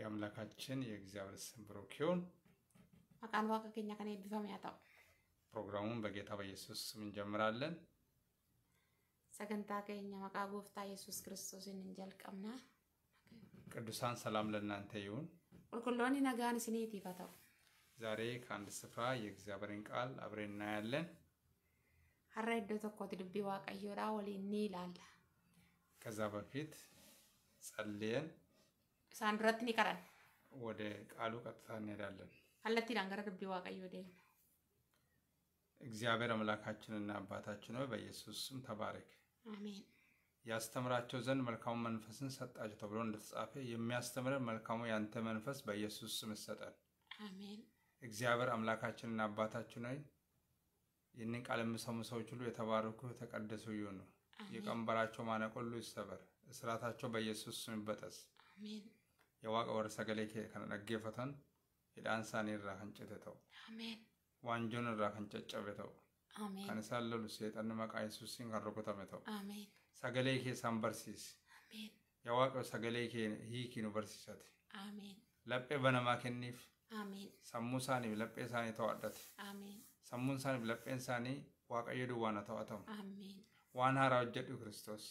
የአምላካችን የእግዚአብሔር ስም ብሩክ ይሁን። አቃን ዋቀ ከኛ ከኔ ያጣው ፕሮግራሙን በጌታ በኢየሱስ ስም እንጀምራለን። ሰገንታ ከኛ መቃ ጎፍታ ኢየሱስ ክርስቶስን እንጀልቀምና ቅዱሳን ሰላም ለእናንተ ይሁን። ቁልቁሎኒ ነጋን ስኔት ይፈታው ዛሬ ከአንድ ስፍራ የእግዚአብሔርን ቃል አብሬ እናያለን። ሀራ ዶ ተኮት ድቢ ዋቀዮዳ ወሊኒ ይላል። ከዛ በፊት ጸልየን isaan duratti ni ወደ ቃሉ ቀጥታ እንሄዳለን። አለቲዳን ገረ ድቢ ዋቀዮ ደኝ እግዚአብሔር አምላካችንና አባታችን ሆይ በኢየሱስ ስም ተባረክ። ያስተምራቸው ዘንድ መልካሙ መንፈስን ሰጣቸው ተብሎ እንደተጻፈ የሚያስተምረን መልካሙ ያንተ መንፈስ በኢየሱስ ስም ይሰጠን። እግዚአብሔር አምላካችንና አባታችን ሆይ ይህንን ቃል የሚሰሙ ሰዎች ሁሉ የተባረኩ የተቀደሱ ይሁኑ። የቀንበራቸው ማነቆ ሁሉ ይሰበር። እስራታቸው በኢየሱስ ስም ይበጠስ። አሜን። waaqa warra sagalee kee kana dhaggeeffatan hidhaan isaanii irraa kan cite ta'u waanjoon irraa kan caccabe ta'u kan isaan lolu seexanni maqaa yesuusiin kan rukutame ta'u sagalee kee isaan barsiisi yaa waaqa sagalee kee hiikii nu barsiisate laphee banamaa kenniif sammuu isaaniif laphee isaanii ta'u addate sammuun isaaniif lapheen isaanii waaqayyo duwwaana ta'atamu waan haaraa hojjedhu kiristoos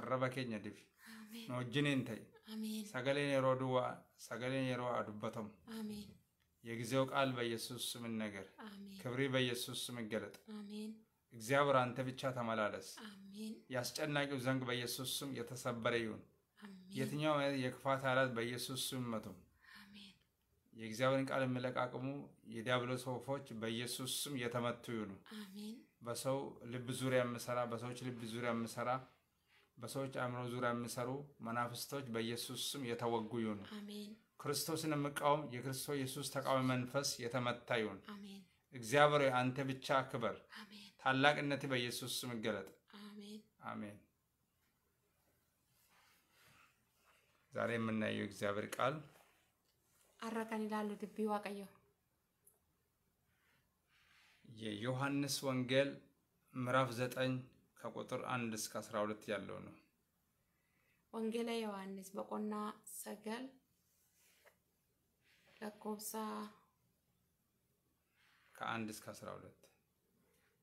arraba keenya dibi nu wajjiniin ta'e. Sagaleen yeroo duwwaa sagaleen yeroo dubbatamu የጊዜው ቃል በኢየሱስ ስም ይነገር። ክብሪ በኢየሱስ ስም ይገለጥ። እግዚአብሔር አንተ ብቻ ተመላለስ። የአስጨናቂው ዘንግ በኢየሱስ ስም የተሰበረ ይሁን። የትኛው የክፋት አላት በኢየሱስ ስም መቱ። የእግዚአብሔርን ቃል የሚለቃቅሙ የዲያብሎስ ወፎች በኢየሱስ ስም የተመቱ ይሁኑ። በሰው ልብ ዙሪያ የምሰራ በሰዎች ልብ ዙሪያ የምሰራ በሰዎች አእምሮ ዙሪያ የሚሰሩ መናፍስቶች በኢየሱስ ስም የተወጉ ይሁኑ። ክርስቶስን የምቃወም የክርስቶስ ኢየሱስ ተቃዋሚ መንፈስ የተመታ ይሁን። እግዚአብሔር አንተ ብቻ ክበር፣ ታላቅነት በኢየሱስ ስም ይገለጥ። አሜን። ዛሬ የምናየው እግዚአብሔር ቃል አረቀን ይላሉ ድቢ ዋቀየው የዮሐንስ ወንጌል ምዕራፍ 9 ከቁጥር 1 እስከ 12 ያለው ነው። ወንጌለ ዮሐንስ በቆና ሰገል ለኮብሳ ከአንድ እስከ አስራ ሁለት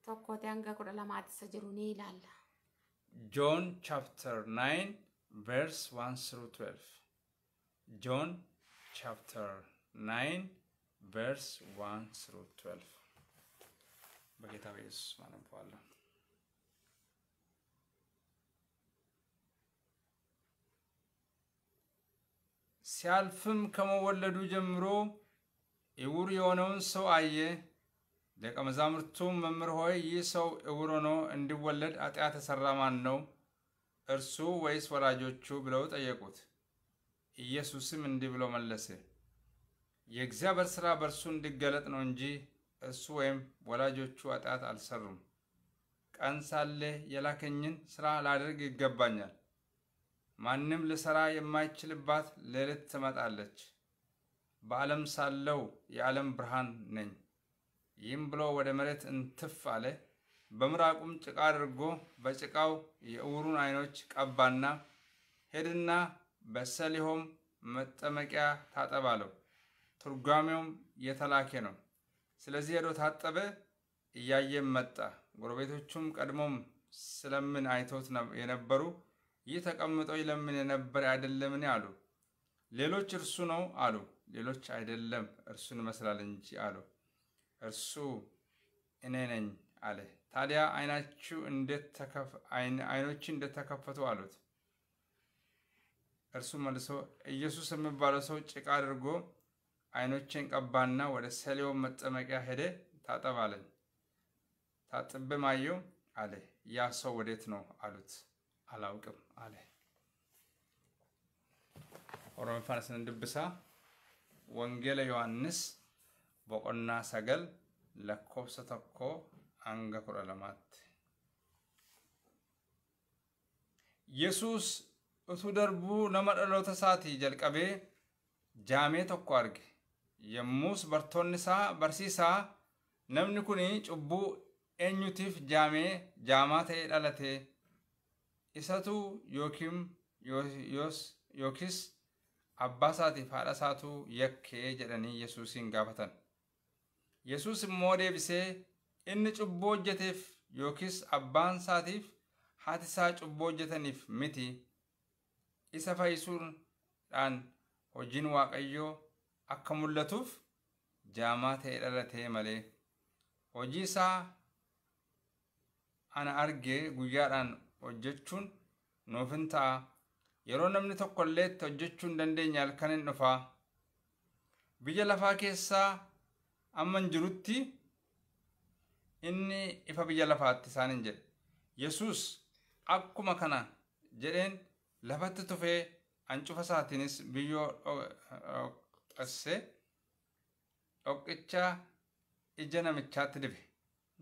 ቶኮቴ አንገ ቁደ ለማት ሰጅሩኒ ይላል ጆን ቻፕተር ናይን ቨርስ ዋን ስሩ ትዌልፍ ጆን ቻፕተር ናይን ቨርስ ዋን ስሩ ትዌልፍ በጌታ በኢየሱስ ማነባዋለን። ሲያልፍም ከመወለዱ ጀምሮ እውር የሆነውን ሰው አየ። ደቀ መዛሙርቱም መምህር ሆይ ይህ ሰው እውር ሆኖ እንዲወለድ ኃጢአት የሠራ ማን ነው? እርሱ ወይስ ወላጆቹ ብለው ጠየቁት። ኢየሱስም እንዲህ ብሎ መለሰ፣ የእግዚአብሔር ሥራ በእርሱ እንዲገለጥ ነው እንጂ እርሱ ወይም ወላጆቹ ኃጢአት አልሰሩም። ቀን ሳለ የላከኝን ሥራ ላደርግ ይገባኛል። ማንም ልሰራ የማይችልባት ሌሊት ትመጣለች። በዓለም ሳለው የዓለም ብርሃን ነኝ። ይህም ብሎ ወደ መሬት እንትፍ አለ። በምራቁም ጭቃ አድርጎ በጭቃው የእውሩን ዓይኖች ቀባና ሄድና በሰሊሆም መጠመቂያ ታጠብ አለው። ትርጓሜውም የተላኬ ነው። ስለዚህ ሄዶ ታጠበ፣ እያየም መጣ። ጎረቤቶቹም ቀድሞም ስለምን አይቶት የነበሩ ይህ ተቀምጦ ይለምን የነበረ አይደለምን? አሉ። ሌሎች እርሱ ነው አሉ። ሌሎች አይደለም እርሱን ይመስላል እንጂ አሉ። እርሱ እኔ ነኝ አለ። ታዲያ አይናችሁ አይኖች እንዴት ተከፈቱ? አሉት። እርሱ መልሶ ኢየሱስ የሚባለው ሰው ጭቃ አድርጎ አይኖቼን ቀባና ወደ ሰሌው መጠመቂያ ሄደ ታጠባለኝ አለኝ። ታጥቤም አለ። ያ ሰው ወዴት ነው? አሉት። አላውቅም አለ። ኦሮሚ ፋርስን ድብሳ ወንጌለ ዮሐንስ በቆና ሰገል ለኮብሰ ተኮ አንገ ለማት የሱስ እቱ ደርቡ ለመደለው ተሳቲ ጀልቀቤ ጃሜ ተኮ አርግ የሙስ በርቶንሳ በርሲሳ ነምኒ ኩኒ ጩቡ ኤኙቲፍ ጃሜ ጃማ ተኤ ዳለቴ isatu yookiis abbaa isaatiif haadha isaatu yakkee jedhanii Yesuusin gaafatan. Yesuus immoo deebisee inni cubboo hojjeteef yookiis abbaan isaatiif haati isaa cubboo hojjetaniif miti isa fayyisuudhaan hojiin Waaqayyoo akka mul'atuuf jaamaa ta'e dhalatee malee hojii isaa ana argee guyyaadhaan hojjechuun nuuf hin ta'a. Yeroo namni tokko illeetti hin dandeenye halkan hin dhufa. Biyya lafaa keessaa amma hin jirutti inni ifa biyya lafaatti isaan hin jedhe. Yesuus akkuma kana jedheen lafatti tufee hancufa isaatiinis biyyoo dhoqqessee dhoqqicha ija namichaatti dibe.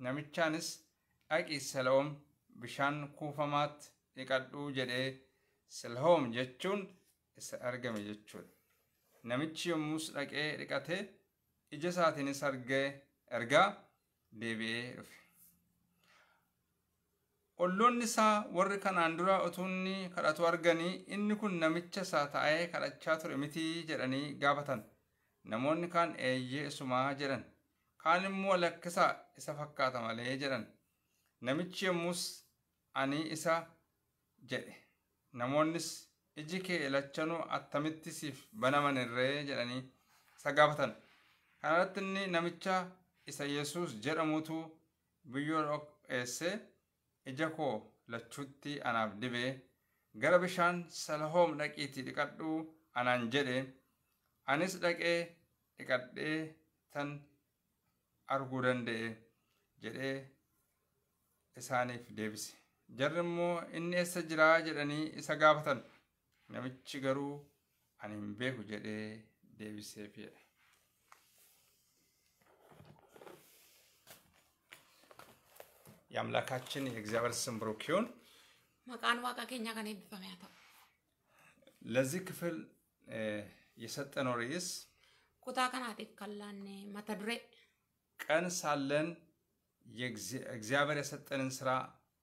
Namichaanis dhaqii Saloom bishaan kuufamaatti dhiqadhu jedhee silhoom jechuun isa argame jechuudha. Namichi yommus dhaqee dhiqatee ija isaatiinis ergaa deebi'ee dhufe. ollonni isaa warri kanaan dura utuu inni kadhatu arganii inni kun namicha isaa taa'ee kadhachaa ture mitii jedhanii gaafatan. Namoonni kaan eeyyee isumaa jedhan. Kaan immoo lakkisaa isa fakkaata malee jedhan. Namichi yommus anii isa jedhe namoonnis iji kee lachanu attamitti siif banaman irree jedhanii isa gaafatan kanarratti inni namicha isa yesus jedhamutu biyyoo esse ija koo lachuutti anaaf dibee gara bishaan salahoom dhaqiitii dhiqadhu anaan jedhe anis dhaqee dhiqadhee tan arguu danda'e jedhee isaaniif deebise. jarri immoo inni eessa jiraa jedhanii isa gaafatan namichi garuu ani hin beeku jedhee deebisee fi'edha. የአምላካችን Simbirookiyoon. Maqaan waaqa keenyaa kan eebbifame haa ta'u. Lazii kifil ለዚህ ክፍል Kutaa kanaatiif kan laanne mata duree. Qan saallan እግዚአብሔር የሰጠንን ስራ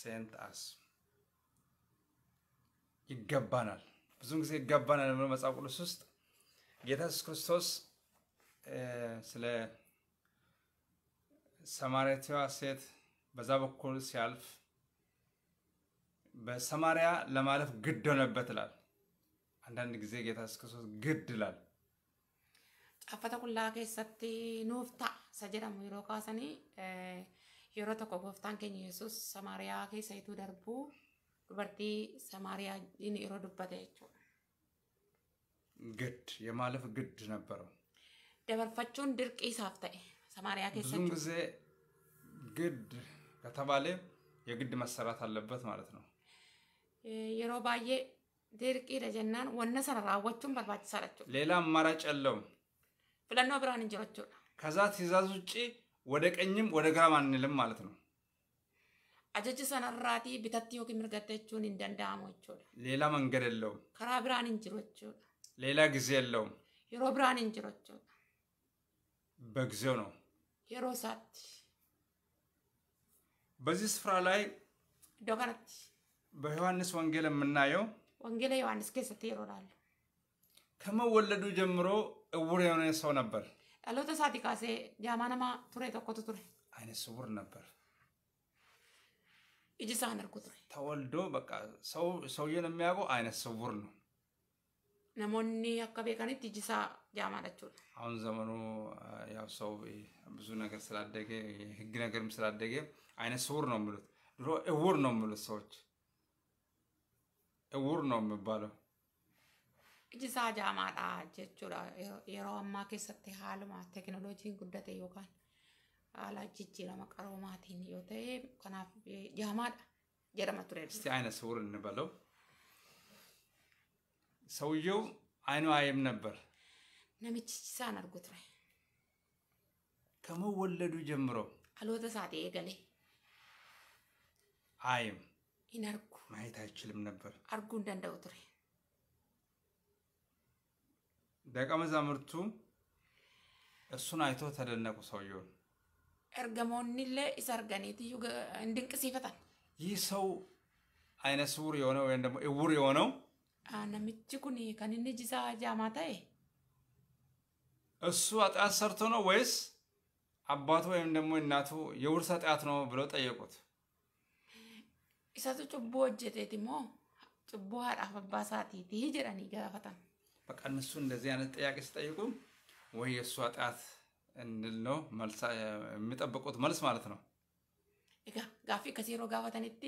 ሴንት አስ ይገባናል። ብዙን ጊዜ ይገባናል ብሎ መጽሐፍ ቅዱስ ውስጥ ጌታ ኢየሱስ ክርስቶስ ስለ ሰማሪያዋ ሴት በዛ በኩል ሲያልፍ በሰማሪያ ለማለፍ ግድ ሆነበት ይላል። አንዳንድ ጊዜ ጌታ ኢየሱስ ክርስቶስ ግድ ይላል። ጫፈተ ኩላ keessatti nuuf ta'a isa jedhamu yeroo tokko gooftaan keenya Yesuus Samaariyaa keessa ituu darbuu dubartii Samaariyaa inni yeroo dubbate jechuudha. ግድ የማለፍ ግድ ነበረው። ደበርፈቹን ድርቅ ይሳፍ ተይ ሰማሪያ ከሰ ብዙን ጊዜ ግድ ከተባለ የግድ መሰራት አለበት ማለት ነው። የሮ ባዬ ድርቅ ደጀናን ወነ ሰነራወቹን በርባች ሰረችው ሌላ አማራጭ የለውም። ፍለኖ ብራን እንጀሮቹ ከዛ ትእዛዝ ውጭ ወደ ቀኝም ወደ ግራም አንልም ማለት ነው። አጀጅ ሰነራቲ ቢተት ዮክ ምርገተችን እንደንዳሞች ሌላ መንገድ የለውም። ከራ ብራን እንጅሮች ሌላ ጊዜ የለውም። ሄሮ ብራን እንጅሮች በጊዜው ነው። ሄሮ ሳት በዚህ ስፍራ ላይ ዶከነት በዮሐንስ ወንጌል የምናየው ወንጌለ ዮሐንስ ከሰተ ከመወለዱ ጀምሮ እውር የሆነ ሰው ነበር። ያለውተ ሳት ካሴ ያማነማ ቱሬ ተኮቱ ቱሬ አይነ ስውር ነበር እጅ ሳነርኩ ቱሬ ተወልዶ በቃ ሰውዬን የሚያውቀው አይነ ስውር ነው ነሞኒ አካ ቤካኒት ይጅሳ ያማለችው አሁን ዘመኑ ያው ሰው ብዙ ነገር ስላደገ የህግ ነገርም ስላደገ አይነ ስውር ነው የሚሉት እውር ነው የሚሉት ሰዎች እውር ነው የሚባለው Ijisaa jaamaadha jechuudha. Yeroo ammaa keessatti haaluma teekinooloojiin guddate yookaan haala jijjiirama qaroomaatiin yoo ta'e kanaaf jaamaadha jedhama ture. Isቲ አይነት ስውር እንበለው ሰውየው አይኑ አየም ነበር። namichi isaan argu ture. ከመወለዱ ጀምሮ dhaloota isaati eegalee አየም hin argu ማየት አይችልም ነበር። arguu hin danda'u ture. ደቀ መዛሙርቱ እሱን አይቶ ተደነቁ። ሰውየውን ኤርገሞኒለ ኢሳ አርገኒት እንድንቅሲፈታል። ይህ ሰው አይነ ስውር የሆነው ወይም ደግሞ እውር የሆነው ነምቺ ኩን ከን ኢኒ እሱ አጥያት ሰርቶ ነው ወይስ አባቱ ወይም ደግሞ እናቱ የውርስ አጥያት ነው ብለው ጠየቁት። ኢሳቱ ጭቦ ሆጀቴት ሞ ጭቦ ሀዳፍ አባሳቲቲ ጀረኒ ጋፈታን በቃ እነሱ እንደዚህ አይነት ጥያቄ ሲጠይቁ ወይ የእሷ ጣት እንል ነው የሚጠብቁት መልስ ማለት ነው። ጋፊ ከሲሮ ጋፋተንት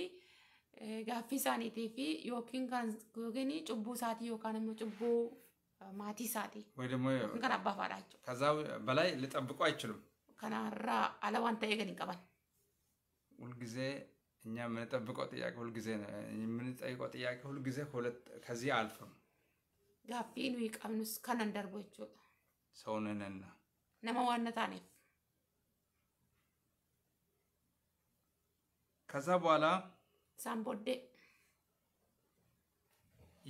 ጋፊ ሳኒቲፊ ዮኪን ግን ጭቡ ሳቲ ዮካን ጭቡ ማቲ ሳቲ ወይ ደግሞ ከን አባፋዳቸው ከዛ በላይ ሊጠብቁ አይችሉም። ከናራ አለዋን ተኤ ገን ሁልጊዜ እኛ የምንጠብቀው ጥያቄ ሁልጊዜ የምንጠይቀው ጥያቄ ሁልጊዜ ከዚህ አልፍም Gaaffii nuyi qabnus kanan darbu jechuudha. Saawwan nanna. Nama waan na taaneef. ከዛ በኋላ ሳም ቦዴ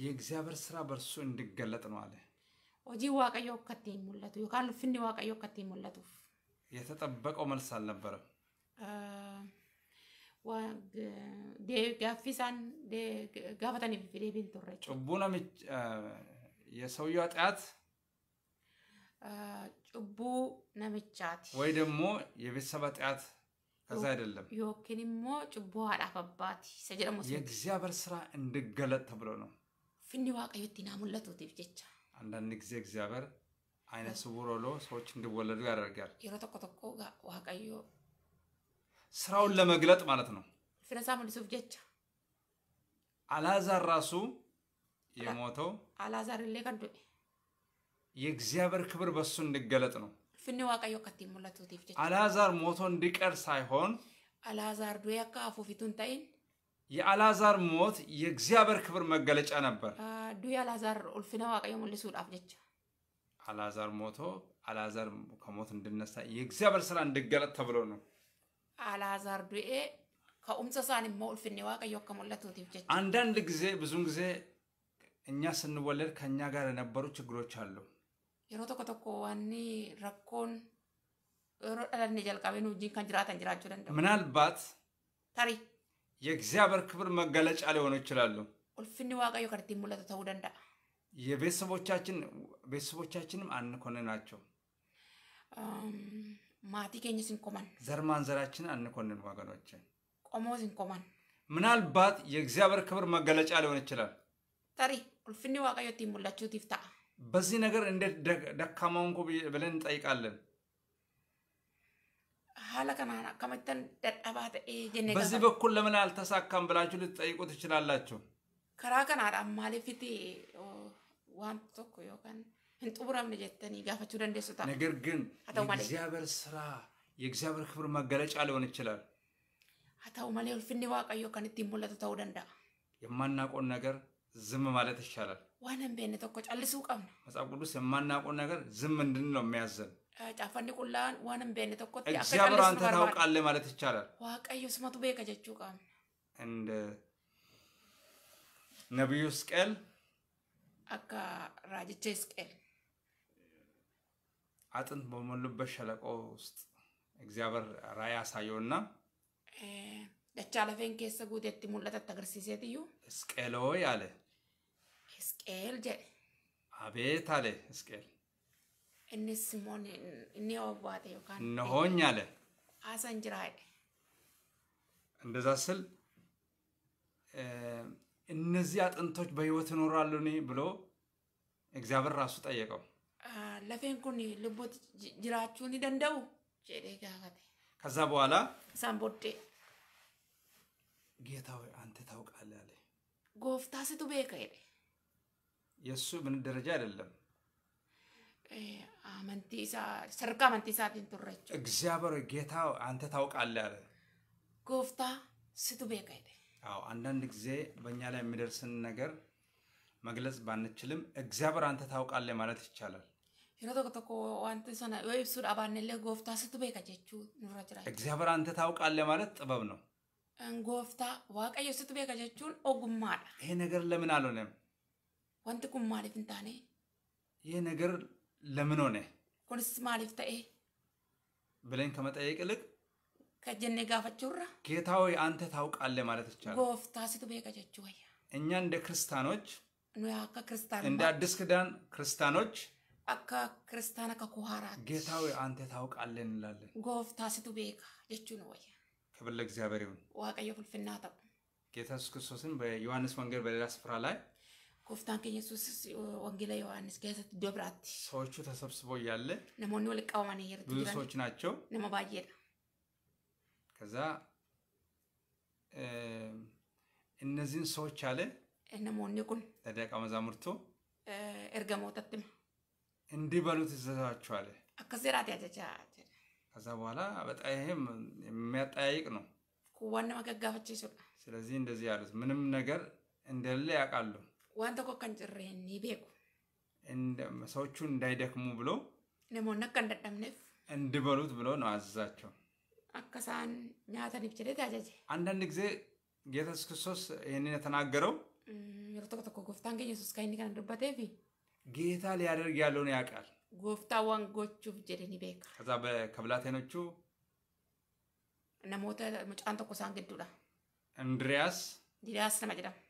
የእግዚአብሔር ስራ በእርሱ እንዲገለጥ ነው አለ። ሆጂ ዋቀዮ ከቴ ሙለቱ ዮካን ፍኒ ዋቀዮ ከቴ ሙለቱ የተጠበቀው መልስ አልነበረም። ጋፊሳን ጋፈተን ዴቢን ቱሬ ጭቡ ነሚች የሰውየው ኃጢአት ጭቡ ነምቻት ወይ ደግሞ የቤተሰብ ኃጢአት ከዛ አይደለም ሞ ጭቡ ሀዳፈባት ሰጀሞ የእግዚአብሔር ስራ እንድገለጥ ተብሎ ነው ፍኒ ዋቀዮት ናሙለቱት ጀቻ አንዳንድ ጊዜ እግዚአብሔር አይነ ስውር ሎ ሰዎች እንዲወለዱ ያደርጋል። የሮ ተኮ ተኮ ዋቀዮ ስራውን ለመግለጥ ማለት ነው። ፍነሳ መልሱፍ ጀቻ አላዛር ራሱ የሞተው አላዛር ሌ ከዱ የእግዚአብሔር ክብር በሱ እንዲገለጥ ነው። ፍኔ ዋቀዮ ከቲ ሙላቱት አላዛር ሞቶ እንዲቀር ሳይሆን አላዛር ዱዬ አካ አፉ ፊቱን ታይን የአላዛር ሞት የእግዚአብሔር ክብር መገለጫ ነበር። ዱዬ አልዓዛር ኡልፍነ ዋቀዮ ሙልሱ ጀቻ አላዛር ሞቶ አላዛር ከሞት እንድነሳ የእግዚአብሔር ስራ እንድገለጥ ተብሎ ነው። አላዛር ዱኤ ከኡምሰሳን ሞ ኡልፍኔ ዋቀዮ ከሙላቱት አንዳንድ ጊዜ ብዙን ጊዜ እኛ ስንወለድ ከእኛ ጋር የነበሩ ችግሮች አሉ። የሮ ቶኮ ቶኮ ዋኒ ረኮን ሮ ዳላን ጀልቃቤ ኑ ጂን ካን ጅራታን ጅራችሁ ደንደ ምናልባት ታሪ የእግዚአብሔር ክብር መገለጫ ሊሆኑ ይችላሉ። ኡልፍኒ ዋቀዮ ከርቲ ሙለተ ተው ደንዳ የቤተሰቦቻችን ቤተሰቦቻችንም አንኮነ ናቸው። ማቲ ኬኝ ሲንኮማን ዘር ማንዘራችን አንኮንን ወገኖችን ቆሞ ሲንኮማን ምናልባት የእግዚአብሔር ክብር መገለጫ ሊሆን ይችላል። tarii ulfinni waaqayyootiin mul'achuutiif ቲፍታ በዚህ ነገር እንዴት ደካማ ብለን እንጠይቃለን። ሀለ ከመተን አካመተን ደደባ ተኤ ጀኔ በዚህ በኩል ለምን አልተሳካም ብላችሁ ልትጠይቁ ትችላላችሁ። ከራ ከናን ማሊፊት ቶኮ ዮካን hinxumuramne jettanii gaafachuu dandeessu ነገር ግን የእግዚአብሔር ስራ የእግዚአብሔር ክብር መገለጫ ሊሆን ይችላል። አታው ማለ ኡልፊኒ ዋቀዮ ከን ittiin mul'atu ta'uu የማናቆን ነገር ዝም ማለት ይሻላል። ዋነን ቤን tokko callisuu qabna. መጽሐፍ ቅዱስ የማናውቀውን ነገር ዝም እንድን ነው የሚያዘን። ጫፋን ቁላን ዋነን ቤን ተኮ እግዚአብሔር አንተ ታውቃለህ ማለት ይቻላል። ዋቀዩ ስመቱ beeka jechuu qabna. እንደ ነቢዩ ስቀል አካ raajicha ሕዝቅኤል አጥንት በሞሉበት ሸለቆ ውስጥ እግዚአብሔር ራእይ አሳየውና ደቻ ለፌን ኬሰ ጉዴት ሙለተት አገርሲሴትዩ ሕዝቅኤል ሆይ አለ ሕዝቅኤል ጀለ አቤት አለ ሕዝቅኤል። inni simoon inni owwaate yookaan nahoony ale haasan እንደዛ ስል እነዚህ አጥንቶች በህይወት ይኖራሉ ብሎ እግዚአብሔር ራሱ ጠየቀው። ለፌን ኩን ልቦት ጅራችሁን ይደንደው ጀዴ ከዛ በኋላ ሳንቦዴ ጌታ ሆይ አንተ ታውቃለህ አለ። ጎፍታ ስቱ ቤከ ሄደ የእሱ ምን ደረጃ አይደለም። ሰርካ መንቲሳ ቱረች እግዚአብሔር ጌታ አንተ ታውቃለህ አለ ጎፍታ ስቱ ቤቀ አንዳንድ ጊዜ በእኛ ላይ የሚደርስን ነገር መግለጽ ባንችልም እግዚአብሔር አንተ ታውቃለህ ማለት ይቻላል። እግዚአብሔር አንተ ታውቃለህ ማለት ጥበብ ነው። ጎፍታ ዋቀየ ስቱ ቤቀ ኦጉማ ይሄ ነገር ለምን አልሆነም? wanti kun maaliif hin taane? ይህ ነገር ለምን ሆነ? ኩንስ ማሊፍ ተኤ ብለን ከመጠየቅ ይልቅ ከጀኔ ጋፈችውራ ጌታ ሆይ አንተ ታውቃለህ ማለት ይቻላል። ጎፍታ ሲቱ ቤቀ ጀቹ ወያ እኛ እንደ ክርስቲያኖች አካ ክርስቲያን እንደ አዲስ ኪዳን ክርስቲያኖች አካ ክርስቲያን አካ ኩሃራት ጌታ ሆይ አንተ ታውቃለህ እንላለን። ጎፍታ ሲቱ ቤቀ ጀቹ ነው ወያ ክብር ለእግዚአብሔር ይሁን። ዋቀየ ፍልፍና ተቁ ጌታ ኢየሱስ ክርስቶስን በዮሐንስ ወንጌል በሌላ ስፍራ ላይ ኮፍታን ከኢየሱስ የሱስ ወንጌላ ዮሐንስ keessatti ደብራት ሰዎቹ ተሰብስቦ እያለ ነሞኒ ወልቃ ዋማን ሄር ብዙ ሰዎች ናቸው። ነመ ባየዳ ከዛ እነዚህን ሰዎች አለ ነሞኒ ቁን ለደቀ መዛሙርቱ እርገ ኤርገሞተትም እንዲህ በሉ ትዘዛችኋል። አከዘራት ያጀጃ ከዛ በኋላ በጣም ይሄም የሚያጠያይቅ ነው። ዋና መገጋፈች ስለዚህ እንደዚህ ያሉት ምንም ነገር እንደሌለ ያውቃሉ። waan tokko akka hin cirreen ni beeku. ሰዎቹ እንዳይደክሙ ብሎ ነሞን akka hin dadhabneef እንዲበሉት ብሎ ነው አዘዛቸው። akka isaan nyaataniif jedhee taajaje. አንዳንድ ጊዜ ጌታ ኢየሱስ ክርስቶስ ይህንን የተናገረው yeroo tokko tokko gooftaan keenya yesus kan inni kana dubbatee fi ጌታ ሊያደርግ ያለውን ያውቃል። ጎፍታን ዋን ጎቹፍ jedhanii beeka. ከዛ ከብላቴኖቹ namoota mucaan tokko isaan gidduudha. እንድሪያስ ዲዳስ nama jedhama.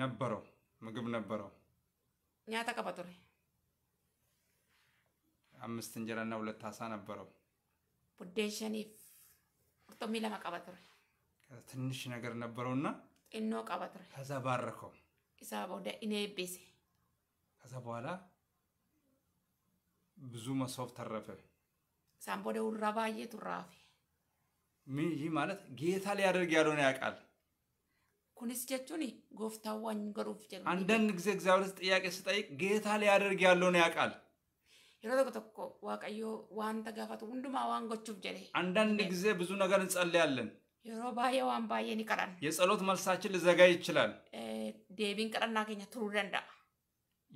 ነበረው፣ ምግብ ነበረው። ኛታ ቀበጡሬ አምስት እንጀራ እንጀራና ሁለት አሳ ነበረው። ቡዴን ቁርጦሚ ለማ ትንሽ ነገር ነበረው ነበረውና ጤኖ ቀበጡሬ። ከዛ ባረከው ኢሳ ቦደ ኢኔ ቤሴ ከዛ በኋላ ብዙ መሶብ ተረፈ። ሳምቦደ ውራ ባየ ይህ ማለት ጌታ ሊያደርግ ያለሆነ ያውቃል። ኩንስ ጀቹን ጎፍታዋኝ ገሩፍ ጀሩ አንዳንድ ጊዜ እግዚአብሔር ጥያቄ ስጠይቅ ጌታ ሊያደርግ ያለውን ያውቃል። የሮ ቶኮ ቶኮ ዋቀዮ ዋንተ ጋፋቱ ሁንዱማ ዋን ጎቹፍ ጀሬ አንዳንድ ጊዜ ብዙ ነገር እንጸልያለን። የሮ ባየ ዋን ባየን ይቀራል። የጸሎት መልሳችን ሊዘጋይ ይችላል። ዴቢን ቀረና ገኘ ትሩ ደንዳ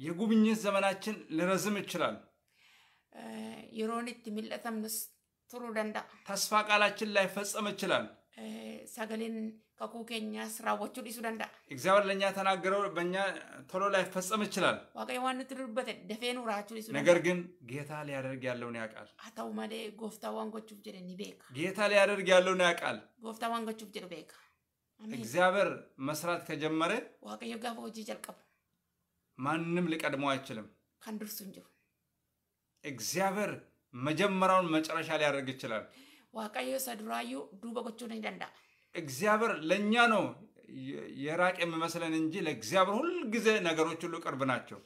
የጉብኝት ዘመናችን ሊረዝም ይችላል። የሮን ኢት ሚለተምንስ ትሩ ደንዳ ተስፋ ቃላችን ላይፈጸም ይችላል። ሰገሌን ከኩ ኬኛ ስራዎቹ ሊሱ ደንዳ እግዚአብሔር ለእኛ ተናገረው በእኛ ቶሎ ላይ ይችላል። ዋቀ የዋን ትድሩበት ደፌኑ ሊሱ ነገር ግን ጌታ ሊያደርግ ያለውን ያውቃል። አታው መሌ ጎፍታ ዋንጎቹ ጅር ኒቤካ ጌታ ሊያደርግ ያለውን ያውቃል። ጎፍታ ዋንጎቹ ጅር ቤካ እግዚአብሔር መስራት ከጀመረ ዋቀ የጋፈ ውጅ ጀልቀቡ ማንም ሊቀድሞ አይችልም። ከንድርሱ እንጅሩ እግዚአብሔር መጀመሪያውን መጨረሻ ሊያደርግ ይችላል። waaqayዮ ሰዱራዩ ዱበ gochuun ni danda'a. እግዚአብሔር ለእኛ ነው የራቅ የሚመስለን እንጂ ለእግዚአብሔር ሁልጊዜ ነገሮች ሁሉ ቅርብ ናቸው።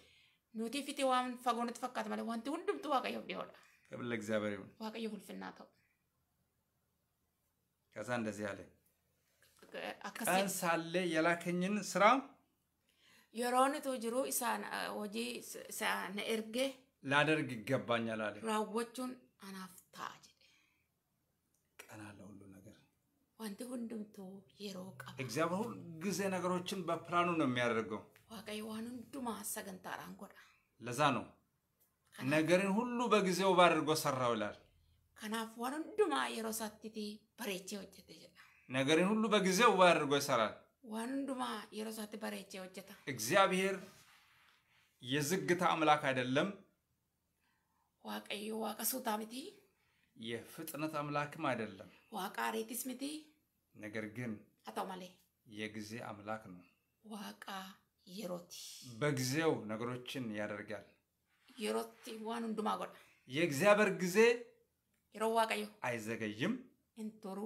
ኑቲ ፊቴ ዋን ፈጎነት ፈካት ማለት ዋንቲ ሁንድምቱ ዋቀዮ ቢሆነ ክብር ለእግዚአብሔር ይሁን። ዋቀዮ ሁልፍና ተው ከዛ እንደዚህ አለ ቀን ሳለ የላከኝን ስራ የሮንቱ ጅሩ ኢሳ ወጂ ነ ኤርጌ ላደርግ ይገባኛል አለ ራወቹን አናፍታ ዋንቲ ሁንዱምቱ የሮ እግዚአብሔር ሁል ጊዜ ነገሮችን በፕላኑ ነው የሚያደርገው። ዋቀይ ዋን ሁንዱማ ሰገንታራን ጎዳ ለዛ ነው ነገርን ሁሉ በጊዜው ባድርጎ ሰራው ይላል። ከናፍ ዋን ሁንዱማ የሮ ሳቲቲ በሬቼ ወጀተ ነገርን ሁሉ በጊዜው ባድርጎ ይሰራል። ዋን ሁንዱማ የሮ ሳቲ በሬቼ ወጀታ እግዚአብሔር የዝግታ አምላክ አይደለም። ዋቀዩ ዋቀሱታ ምቲ የፍጥነት አምላክም አይደለም። ዋቃ ምቲ ነገር ግን አታው የጊዜ አምላክ ነው። ዋቃ የሮቲ በጊዜው ነገሮችን ያደርጋል። የሮቲ ዋን ንዱማ ጎዳ የእግዚአብሔር ጊዜ የሮ ዋቀዮ አይዘገይም፣ እንትሩ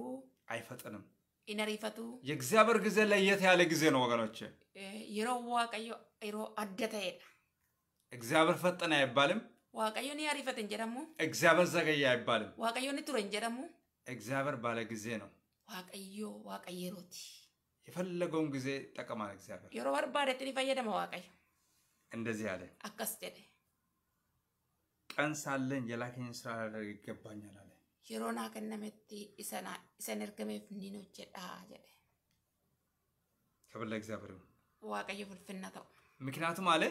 አይፈጥንም። ኢነሪፈቱ የእግዚአብሔር ጊዜ ለየት ያለ ጊዜ ነው ወገኖች። የሮ ዋቀዮ የሮ አደተ ሄዳ እግዚአብሔር ፈጠነ አይባልም። ዋቀዮን ያሪፈት እንጀደሙ እግዚአብሔር ዘገየ አይባልም። ዋቀዮን ቱረ እንጀደሙ እግዚአብሔር ባለ ጊዜ ነው። waaqayዮ waaqayyerooti። የፈለገውን ጊዜ ይጠቀማል እግዚአብሔር። የሮ በርባደት ኒ ፈየደመ እንደዚህ አለ። አካስ ቀን ሳለኝ የላከኝን ስራ ላደርግ ይገባኛል አለ። የሮና ከነመቲ ኢሰን እርገሜፍ ኒኖ ጀዳ ጀደ ክብር ለእግዚአብሔር ይሁን። ፍልፍና ተው። ምክንያቱም አለ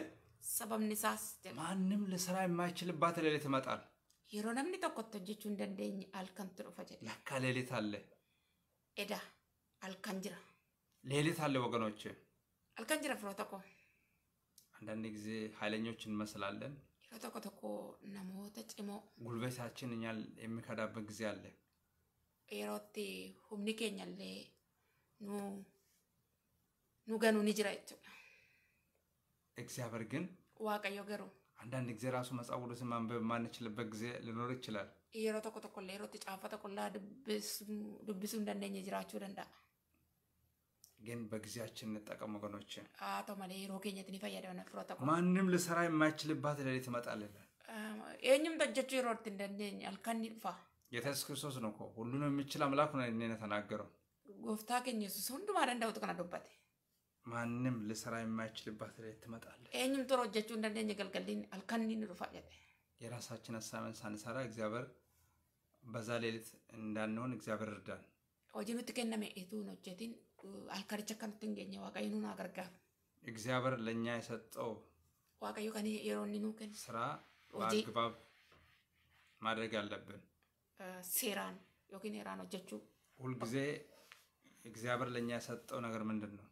ሰበብን ኢሳስ ማንም ለስራ የማይችልባት ሌሊት ይመጣል። የሮ ነምኒ tokkotti hojjechuu hin dandeenye halkantu dhufa jedhe. Eda halkan jira. ሌሊት አለ ወገኖቼ፣ halkan jira firoo tokko. አንዳንድ ጊዜ ኃይለኞች እንመስላለን። yeroo tokko tokko namoota cimoo ጉልበታችን እኛን የሚከዳበት ጊዜ አለ። yerootti humni keenya illee nu nu ganuu ni jira jechuudha. እግዚአብሔር ግን waaqayyo garuu አንዳንድ ጊዜ ራሱ መጽሐፍ ቅዱስን ማንበብ የማንችልበት ጊዜ ሊኖር ይችላል። yeroo tokko tokkollee yerootti caaffata qollaa dubbisuu hin dandeenye jiraachuu danda'a። ግን በጊዜያችን እንጠቀም ወገኖች። አቶ ማለ የሮኬ ኘትን ይፈያደሆነ ፍሮተ ማንም ልሰራ የማይችልባት ሌሊት ትመጣለለን። ይህኝም ጠጀቹ የሮት እንደኝ አልከን ይጥፋ የኢየሱስ ክርስቶስ ነው እኮ ሁሉንም የሚችል አምላክ ነው እኔ ተናገረው። ጎፍታ ከኝ ኢየሱስ ሁንዱ ማለ እንዳውጥ ቀን አዶባት ማንም ልሰራ የማይችልባት ሌሊት ትመጣለች። ይህኝም ጥሮ እጀቹ እንደኝ ገልገልን አልከን ንሩፋ ጀጠ የራሳችን አሳመን ሳንሰራ እግዚአብሔር በዛ ሌሊት እንዳንሆን እግዚአብሔር እርዳን። ሆጂ ኑት ከነመ እቱን ሆጀቲን አልከርቸ ከኑት እንገኘ ዋቀዩ እግዚአብሔር ለእኛ የሰጠው ዋቀዩ ከኒ የሮኒኑ ኑ ከን ስራ በአግባብ ማድረግ አለብን። ሴራን ዮኪን ሄራን ሆጀቹ ሁልጊዜ እግዚአብሔር ለእኛ የሰጠው ነገር ምንድን ነው?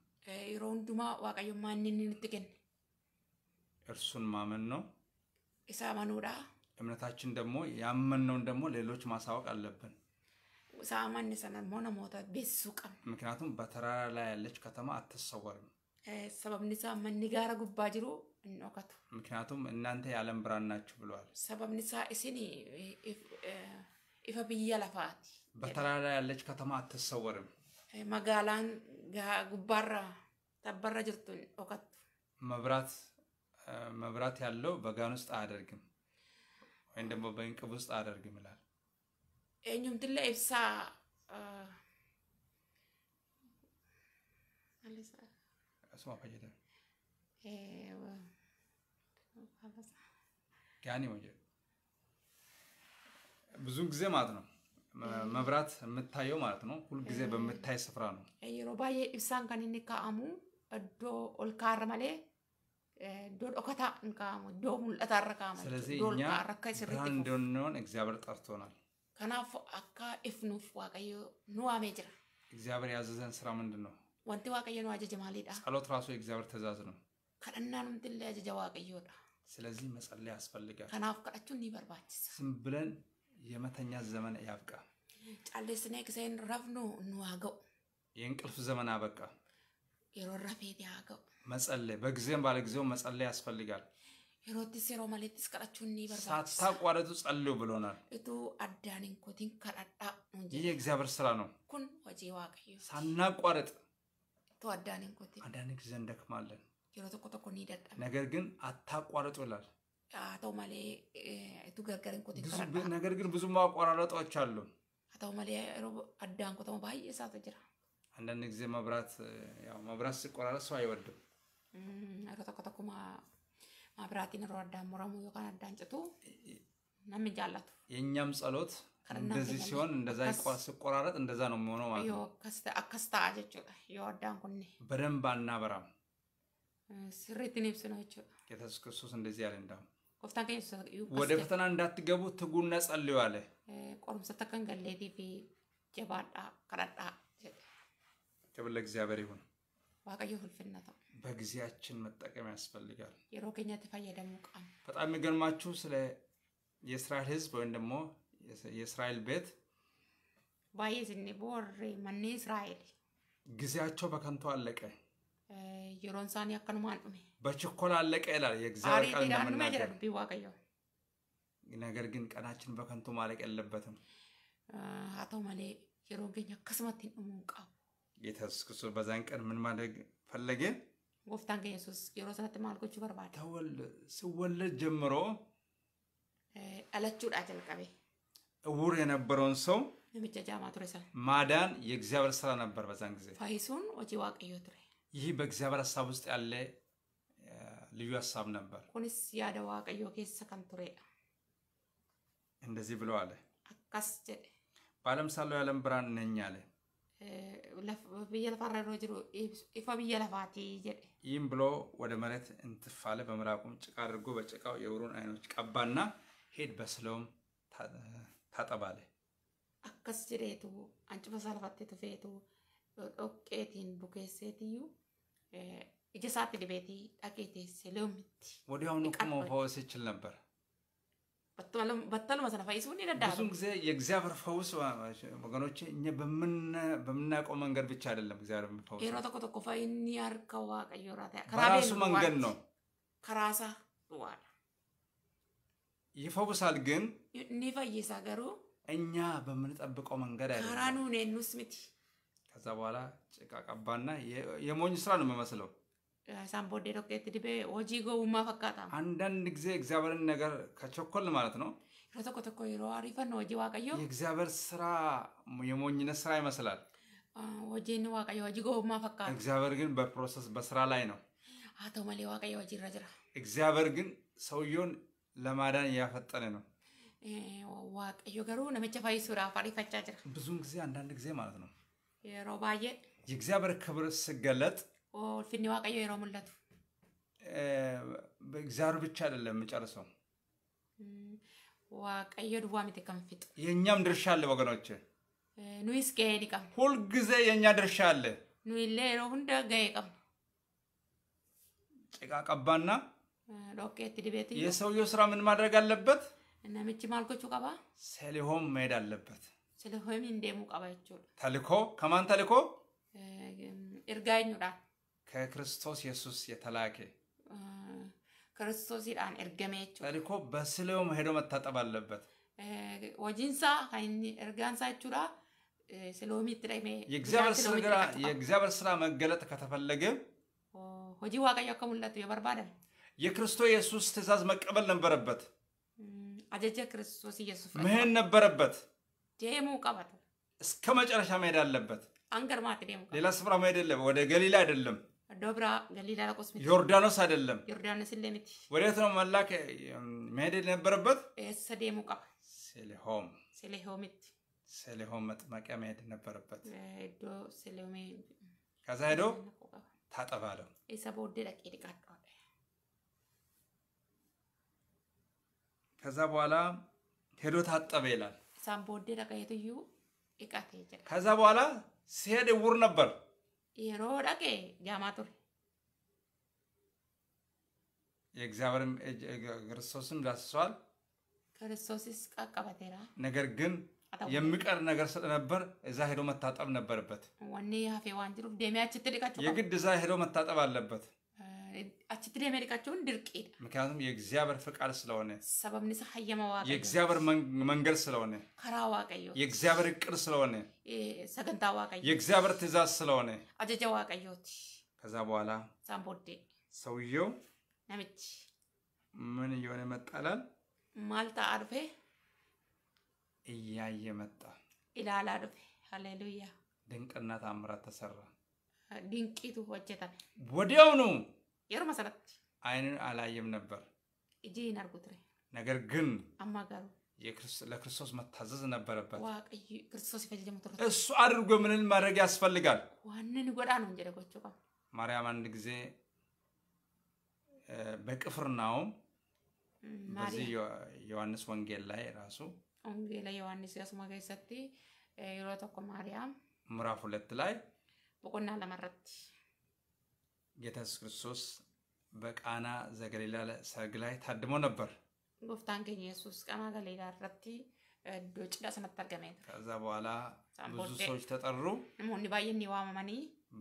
ሮንዱማ ዋቀዩ ማንን ንትገን እርሱን ማመን ነው። ኢሳ እምነታችን ደግሞ ያመንነውን ደግሞ ሌሎች ማሳወቅ አለብን። ሳማን ሰነን ሆነ ሞተ ቤስሱ ቀን ምክንያቱም በተራራ ላይ ያለች ከተማ አትሰወርም። ሰበብን ሳ መኒጋረ ጉባ ጅሩ እኖከቱ ምክንያቱም እናንተ የዓለም ብርሃን ናችሁ ብለዋል። ሰበብ ሳ እስኒ ኢፈ ብያ ለፋት በተራራ ላይ ያለች ከተማ አትሰወርም። መጋላን ጉባራ ተበረ ጅርቱን ኦከቱ መብራት መብራት ያለው በጋን ውስጥ አያደርግም ወይም ደግሞ በእንቅብ ውስጥ አያደርግም ይላል ኛም dille ibsa ስማ ያኔ ወጀ ብዙን ጊዜ ማለት ነው መብራት የምታየው ማለት ነው ሁልጊዜ በምታይ ስፍራ ነው ሮባዬ ኢብሳን ከኒኒካ አሙ እዶ ኦልካር መሌ iddoo dhokataa hin kaa'amu iddoo mul'ataa irra kaa'ama. ስለዚህ እኛ ብራንድ እንሆን እግዚአብሔር ጠርቶናል። kanaaf akka ifnuuf waaqayyo nu waamee jira. እግዚአብሔር ያዘዘን ስራ ምንድን ነው? wanti waaqayyo nu ajaje maalidha? ጸሎት ራሱ የእግዚአብሔር ትእዛዝ ነው። kadhannaa numti illee ajaja waaqayyoodha. ስለዚህ መጸለይ ያስፈልጋል። kanaaf kadhachuun ni barbaachisa. ዝም ብለን የመተኛ ዘመን ያብቃ። calleessinee giseen rafnu nu haa ga'u. የእንቅልፍ ዘመን አበቃ። yeroo rafeeti haa ga'u. መጸለይ በጊዜም ባለጊዜው መጸለይ ያስፈልጋል። yerootti yeroo maleettis ጸልዩ ብሎናል። እቱ ከዳዳ ይህ የእግዚአብሔር ስራ ነው። ኩን ወጪ ዋቀዩ እቱ አንዳንድ ጊዜ እንደክማለን። ነገር ግን አታቋረጡ ይላል። አተው ማሌ እቱ ከዳዳ ነገር ግን ብዙ ማቋራረጦች አሉ። አተው ማሌ አዳን ኮተሞ ባይ ጅራ አንዳንድ ጊዜ መብራት ያው መብራት ሲቆራረጥ ሰው አይወድም። Yeroo tokko tokkuma maabiraatiin yeroo addaan muramu yookaan addaan citu namni jaallatu. የእኛም ጸሎት እንደዚህ ሲሆን እንደዛ ሲቆራረጥ እንደዛ ነው የሚሆነው ማለት ነው። አካስ ታ'a jechuudha yoo addaan kun በደንብ አናበራም። ስሪትን ይብስ ነው jechuudha። ጌታስ ክርስቶስ እንደዚህ ያለ እንዳውም ጎፍታን keenya ወደ ፈተና እንዳትገቡ ትጉና ጸልዩ አለ። ቆርምሰት አካን ገሌtii fi jabaadhaa kadhadhaa jedhe. ክብር ለእግዚአብሔር ይሁን። waaqayyo ulfinna ta'u. በጊዜያችን መጠቀም ያስፈልጋል። ደሞቃል። በጣም የሚገርማችሁ ስለ የእስራኤል ህዝብ ወይም ደግሞ የእስራኤል ቤት ባየዝኒ ቦሬ መኒ እስራኤል ጊዜያቸው በከንቱ አለቀ። የሮንሳን ያከኑማን በችኮላ አለቀ ይላል የእግዚአብሔር ቃል ነገር ግን ቀናችን በከንቱ ማለቅ የለበትም። አቶ መሌ የሮገኛ ከስማትን ሙንቃ ጌታ ኢየሱስ ክርስቶስ በዛን ቀን ምን ማድረግ ፈለገ? ጎፍታን ከኢየሱስ የሮሳት ማልጎቹ በርባደ ስወለድ ጀምሮ አለችውዳ ጀልቀቤ እውር የነበረውን ሰው ማዳን የእግዚአብሔር ስራ ነበር። በዛን ጊዜ ፋይሱን ወጪ ዋቅዮ ትሬ ይህ በእግዚአብሔር ሀሳብ ውስጥ ያለ ልዩ ሀሳብ ነበር። ኩንስ ያደ ዋቅዮ ኬሰ ከን እንደዚህ ብለው አለ አካስ ጀደ በዓለም ሳለው የዓለም ብራን ነኝ አለ biyya lafaarra yeroo jiru ifa biyya lafaati jedhe. ይህም ብሎ ወደ መሬት እንትፋለ በምራቁም ጭቃ አድርጎ በጭቃው የውሩን አይኖች ቀባና ሄድ በስለውም ታጠባለ። አከስ ጅሬቱ አንጭበሳ ለፋቴ ቱፌቱ ዶቄቲን ቡኬሴትዩ እጀሳት ዲቤቲ ዳቄቴ ሴሎምቲ ወዲያውኑ ቁሞ ፈወስ ይችል ነበር። በጣም በተኑ መሰነፈይሱ ይነዳ ብዙን ጊዜ የእግዚአብሔር ፈውስ ወገኖች እኛ በምናውቀው መንገድ ብቻ አይደለም እግዚአብሔር ፈውስ የሮ ተኮ ተኮ ፈይኒ አርከ ዋቀዮ በራሱ መንገድ ነው ከራሳ ዋላ ይፈውሳል ግን ኒፈይሳ ገሩ እኛ በምንጠብቀው መንገድ አይደለም ከራኑ ኔኑስ ምት ከዛ በኋላ ጭቃ ቀባና የሞኝ ስራ ነው የምመስለው ሳምቦ ዶቄት ዲቤ ሆጂ ጎቡማ ፈካታ አንዳንድ ጊዜ እግዚአብሔርን ነገር ከቸኮል ማለት ነው የሮ ቶኮ ቶኮ አሪፈን ወጂ ዋቀዮ የእግዚአብሔር ስራ የሞኝነት ስራ ይመስላል። ሆጂን ዋቀዮ ወጂ ጎቡማ ፈካ እግዚአብሔር ግን በፕሮሰስ በስራ ላይ ነው። አቶ መሌ ዋቀዮ ወጂ ረጅራ እግዚአብሔር ግን ሰውየውን ለማዳን እያፈጠነ ነው። ዋቀዮ ገሩ ነመቸ ፋሪ ፈጫ ጅራ ብዙን ጊዜ አንዳንድ ጊዜ ማለት ነው የሮ ባየ የእግዚአብሔር ክብር ስገለጥ ኦልፍኒ ዋቀዮ የሮ ሙለቱ እግዚአብሔር ብቻ አይደለም የምጨርሰው ዋቀዮ ድዋ ሚት ከምፍጥ የእኛም ድርሻ አለ ወገኖች ኑይስ ገሄ ዲቀም ሁልጊዜ የእኛ ድርሻ አለ ኑይሌ የሮ ሁንደ ገሄ ቀም ጭቃ ቀባና ዶቄት ድቤት የሰውየው ስራ ምን ማድረግ አለበት? ነምቺ ማልኮቹ ቀባ ሰሊሆም መሄድ አለበት። ሰሊሆም እንዴሙ ቀባቸው ተልኮ ከማን ተልኮ እርጋኙዳ ከክርስቶስ ኢየሱስ የተላከ ክርስቶስ ኤርገሜ ጀቹ ተልኮ በስሌውም ሄዶ መታጠብ አለበት። ወጂንሳ ከኒ ኤርጋንሳ ጀቹዳ ስለሆሚት ደሜ የእግዚአብሔር ስራ መገለጥ ከተፈለገ ሆጂ ዋቀዮ ከሙለቱ የበርባደ የክርስቶ ኢየሱስ ትእዛዝ መቀበል ነበረበት። አጀጀ ክርስቶስ ኢየሱስ መሄድ ነበረበት። ዴሙ ቀበተ እስከ መጨረሻ መሄድ አለበት። አንገርማት ዴሙ ሌላ ስፍራ መሄድ አለበት። ወደ ገሊላ አይደለም። ዶብራ ገሊላ ቆስሚት ዮርዳኖስ አይደለም። ዮርዳኖስ ለሚት ወዴት ነው መላክ መሄድ የነበረበት? ሰዴሙ ቃ ሴሌሆም ሴሌሆሚት ሴሌሆም መጥመቂያ መሄድ ነበረበት። ዶ ሴሌሆሜ ከዛ ሄዶ ታጠባለው ኢሳ ቦዴ ደቂ ዲቃ ከዛ በኋላ ሄዶ ታጠበ ይላል። ኢሳን ቦዴ ደቀ የትዩ ይቃቴ ከዛ በኋላ ሲሄድ እውር ነበር። yeroo dhaqee jaamaa ture. የእግዚአብሔርም ክርስቶስን ዳስሰዋል። ክርስቶስስ ቀቀበቴራ ነገር ግን የሚቀር ነገር ስለነበር እዛ ሄዶ መታጠብ ነበረበት። ወኔ ያፌ ዋንጅሩ ደሚያችት የግድ እዛ ሄዶ መታጠብ አለበት። አችትን ሜሪካቸውን ድርቅ ሄዳ ምክንያቱም የእግዚአብሔር ፍቃድ ስለሆነ ሰበብንስ ሀየመ ዋቀ የእግዚአብሔር መንገድ ስለሆነ ከራ ዋቀዮ የእግዚአብሔር እቅድ ስለሆነ ሰገንታ ዋቀዮ የእግዚአብሔር ትእዛዝ ስለሆነ አጀጀ ዋቀዮት ከዛ በኋላ ሳምቦዴ ሰውየው ነምች ምን እየሆነ መጣላል ማልታ አርፌ እያየ መጣ ኢላላ አርፌ ሀሌሉያ ድንቅና ታምራት ተሰራ ድንቂቱ ወጀታ ወዲያውኑ yeruma መሰረት Aynin አላየም ነበር። እጄን አርጎ ture. ነገር ግን አማጋሩ ለክርስቶስ መታዘዝ ነበረበት። ክርስቶስ ይፈልጀሙ እሱ አድርጎ ምንን ማድረግ ያስፈልጋል? ዋንን ጎዳ ነው እንጀ ደጎቸው ማርያም አንድ ጊዜ በቅፍርናውም በዚህ ዮሐንስ ወንጌል ላይ ራሱ ወንጌ ላይ ዮሐንስ ያስማ ሰቲ ሮተኮ ማርያም ምራፍ ሁለት ላይ boqonnaa ለመረት ጌታ ኢየሱስ ክርስቶስ በቃና ዘገሊላ ሰርግ ላይ ታድሞ ነበር። ጎፍታን ኬኝ ኢየሱስ ቃና ገሊላ ረቲ ዶጭዳ ሰነት አርገመ ከዛ በኋላ ብዙ ሰዎች ተጠሩ። ነሞኒ ባየኒ ዋመመኒ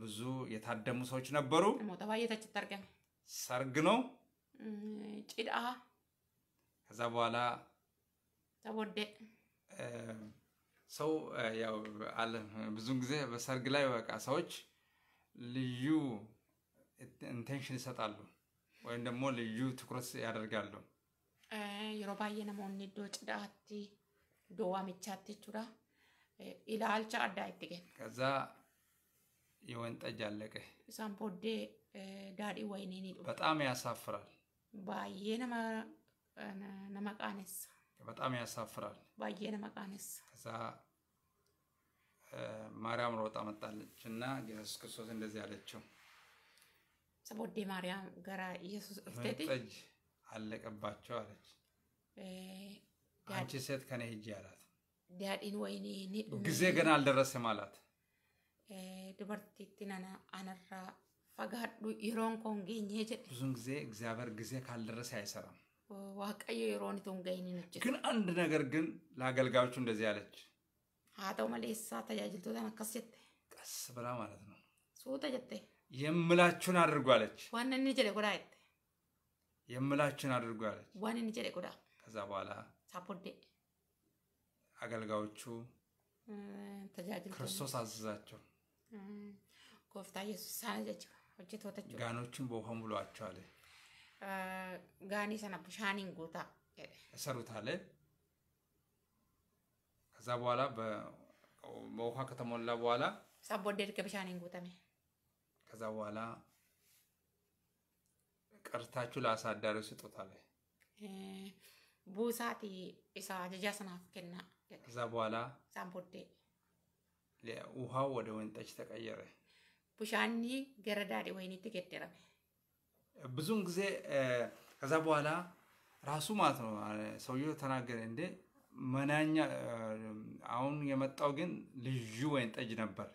ብዙ የታደሙ ሰዎች ነበሩ። ሞተ ባየተች ተርገመ ሰርግ ነው ጭዳ ከዛ በኋላ ተወደ ሰው ያው አለ ብዙን ጊዜ በሰርግ ላይ በቃ ሰዎች ልዩ ኢንቴንሽን ይሰጣሉ ወይም ደግሞ ልዩ ትኩረት ያደርጋሉ የሮባዬ ነመሆን ዶ ጭዳቲ ዶዋ ምቻት ቹዳ ኢላልቻ አዳ ይትገን ከዛ የወይን አለቀ ሳምፖዴ ዳዲ ወይኔን በጣም ያሳፍራል ባዬ ነመቃነስ በጣም ያሳፍራል ባዬ ነመቃነስ ከዛ ማርያም ሮጣ መጣለች እና ኢየሱስ ክርስቶስ እንደዚህ አለችው ሰቦዴ ማርያም ገራ ኢየሱስ ፍቴት ጠጅ አለቀባቸው አለች። አንቺ ሴት ከኔ ሂጂ አላት። ዲያዲን ወይኒ ጊዜ ገና አልደረሰም አላት። ዱበርቲቲ አነራ ፈጋዱ ይሮን ኮን ጌኘ ብዙን ጊዜ እግዚአብሔር ጊዜ ካልደረሰ አይሰራም። ዋቀየ ይሮን ቶን ነች። ግን አንድ ነገር ግን ለአገልጋዮቹ እንደዚህ አለች። አቶ መሌሳ ተጃጅልቶታን ተመከሴት ቀስ ብላ ማለት ነው ሱ ተጀቴ የምላችሁን አድርጉ አለች። ዋነን ጀደ ጎዳ የምላችሁን አድርጉ አለች። ዋነን ጀደ ጎዳ ከዛ በኋላ ሳፖዴ አገልጋዮቹ eh, ክርስቶስ አዘዛቸው። ጎፍታ ኢየሱስ ሳነጀች ሆጀቶተችው ጋኖችን በውሃ ሙሏቸው አለ። ጋኔ ሰነብ ሻኒን ጎታ እሰሩት አለ። ከዛ በኋላ በውሃ ከተሞላ በኋላ ሳቦዴ ድገ ብሻኒን ጉተሜ ከዛ በኋላ ቀርታችሁ ለአሳዳሪ ስጦታ ቡሳቲ ኢሳ ጀጃስናፍ ከና ከዛ በኋላ ሳምቦዴ ውሃው ወደ ወንጠች ተቀየረ። ቡሻኒ ገረዳዴ ወይኒ ትገደረ ብዙን ጊዜ ከዛ በኋላ ራሱ ማለት ነው ሰውየው ተናገረ። እንዴ መናኛ አሁን የመጣው ግን ልዩ ወይን ጠጅ ነበር።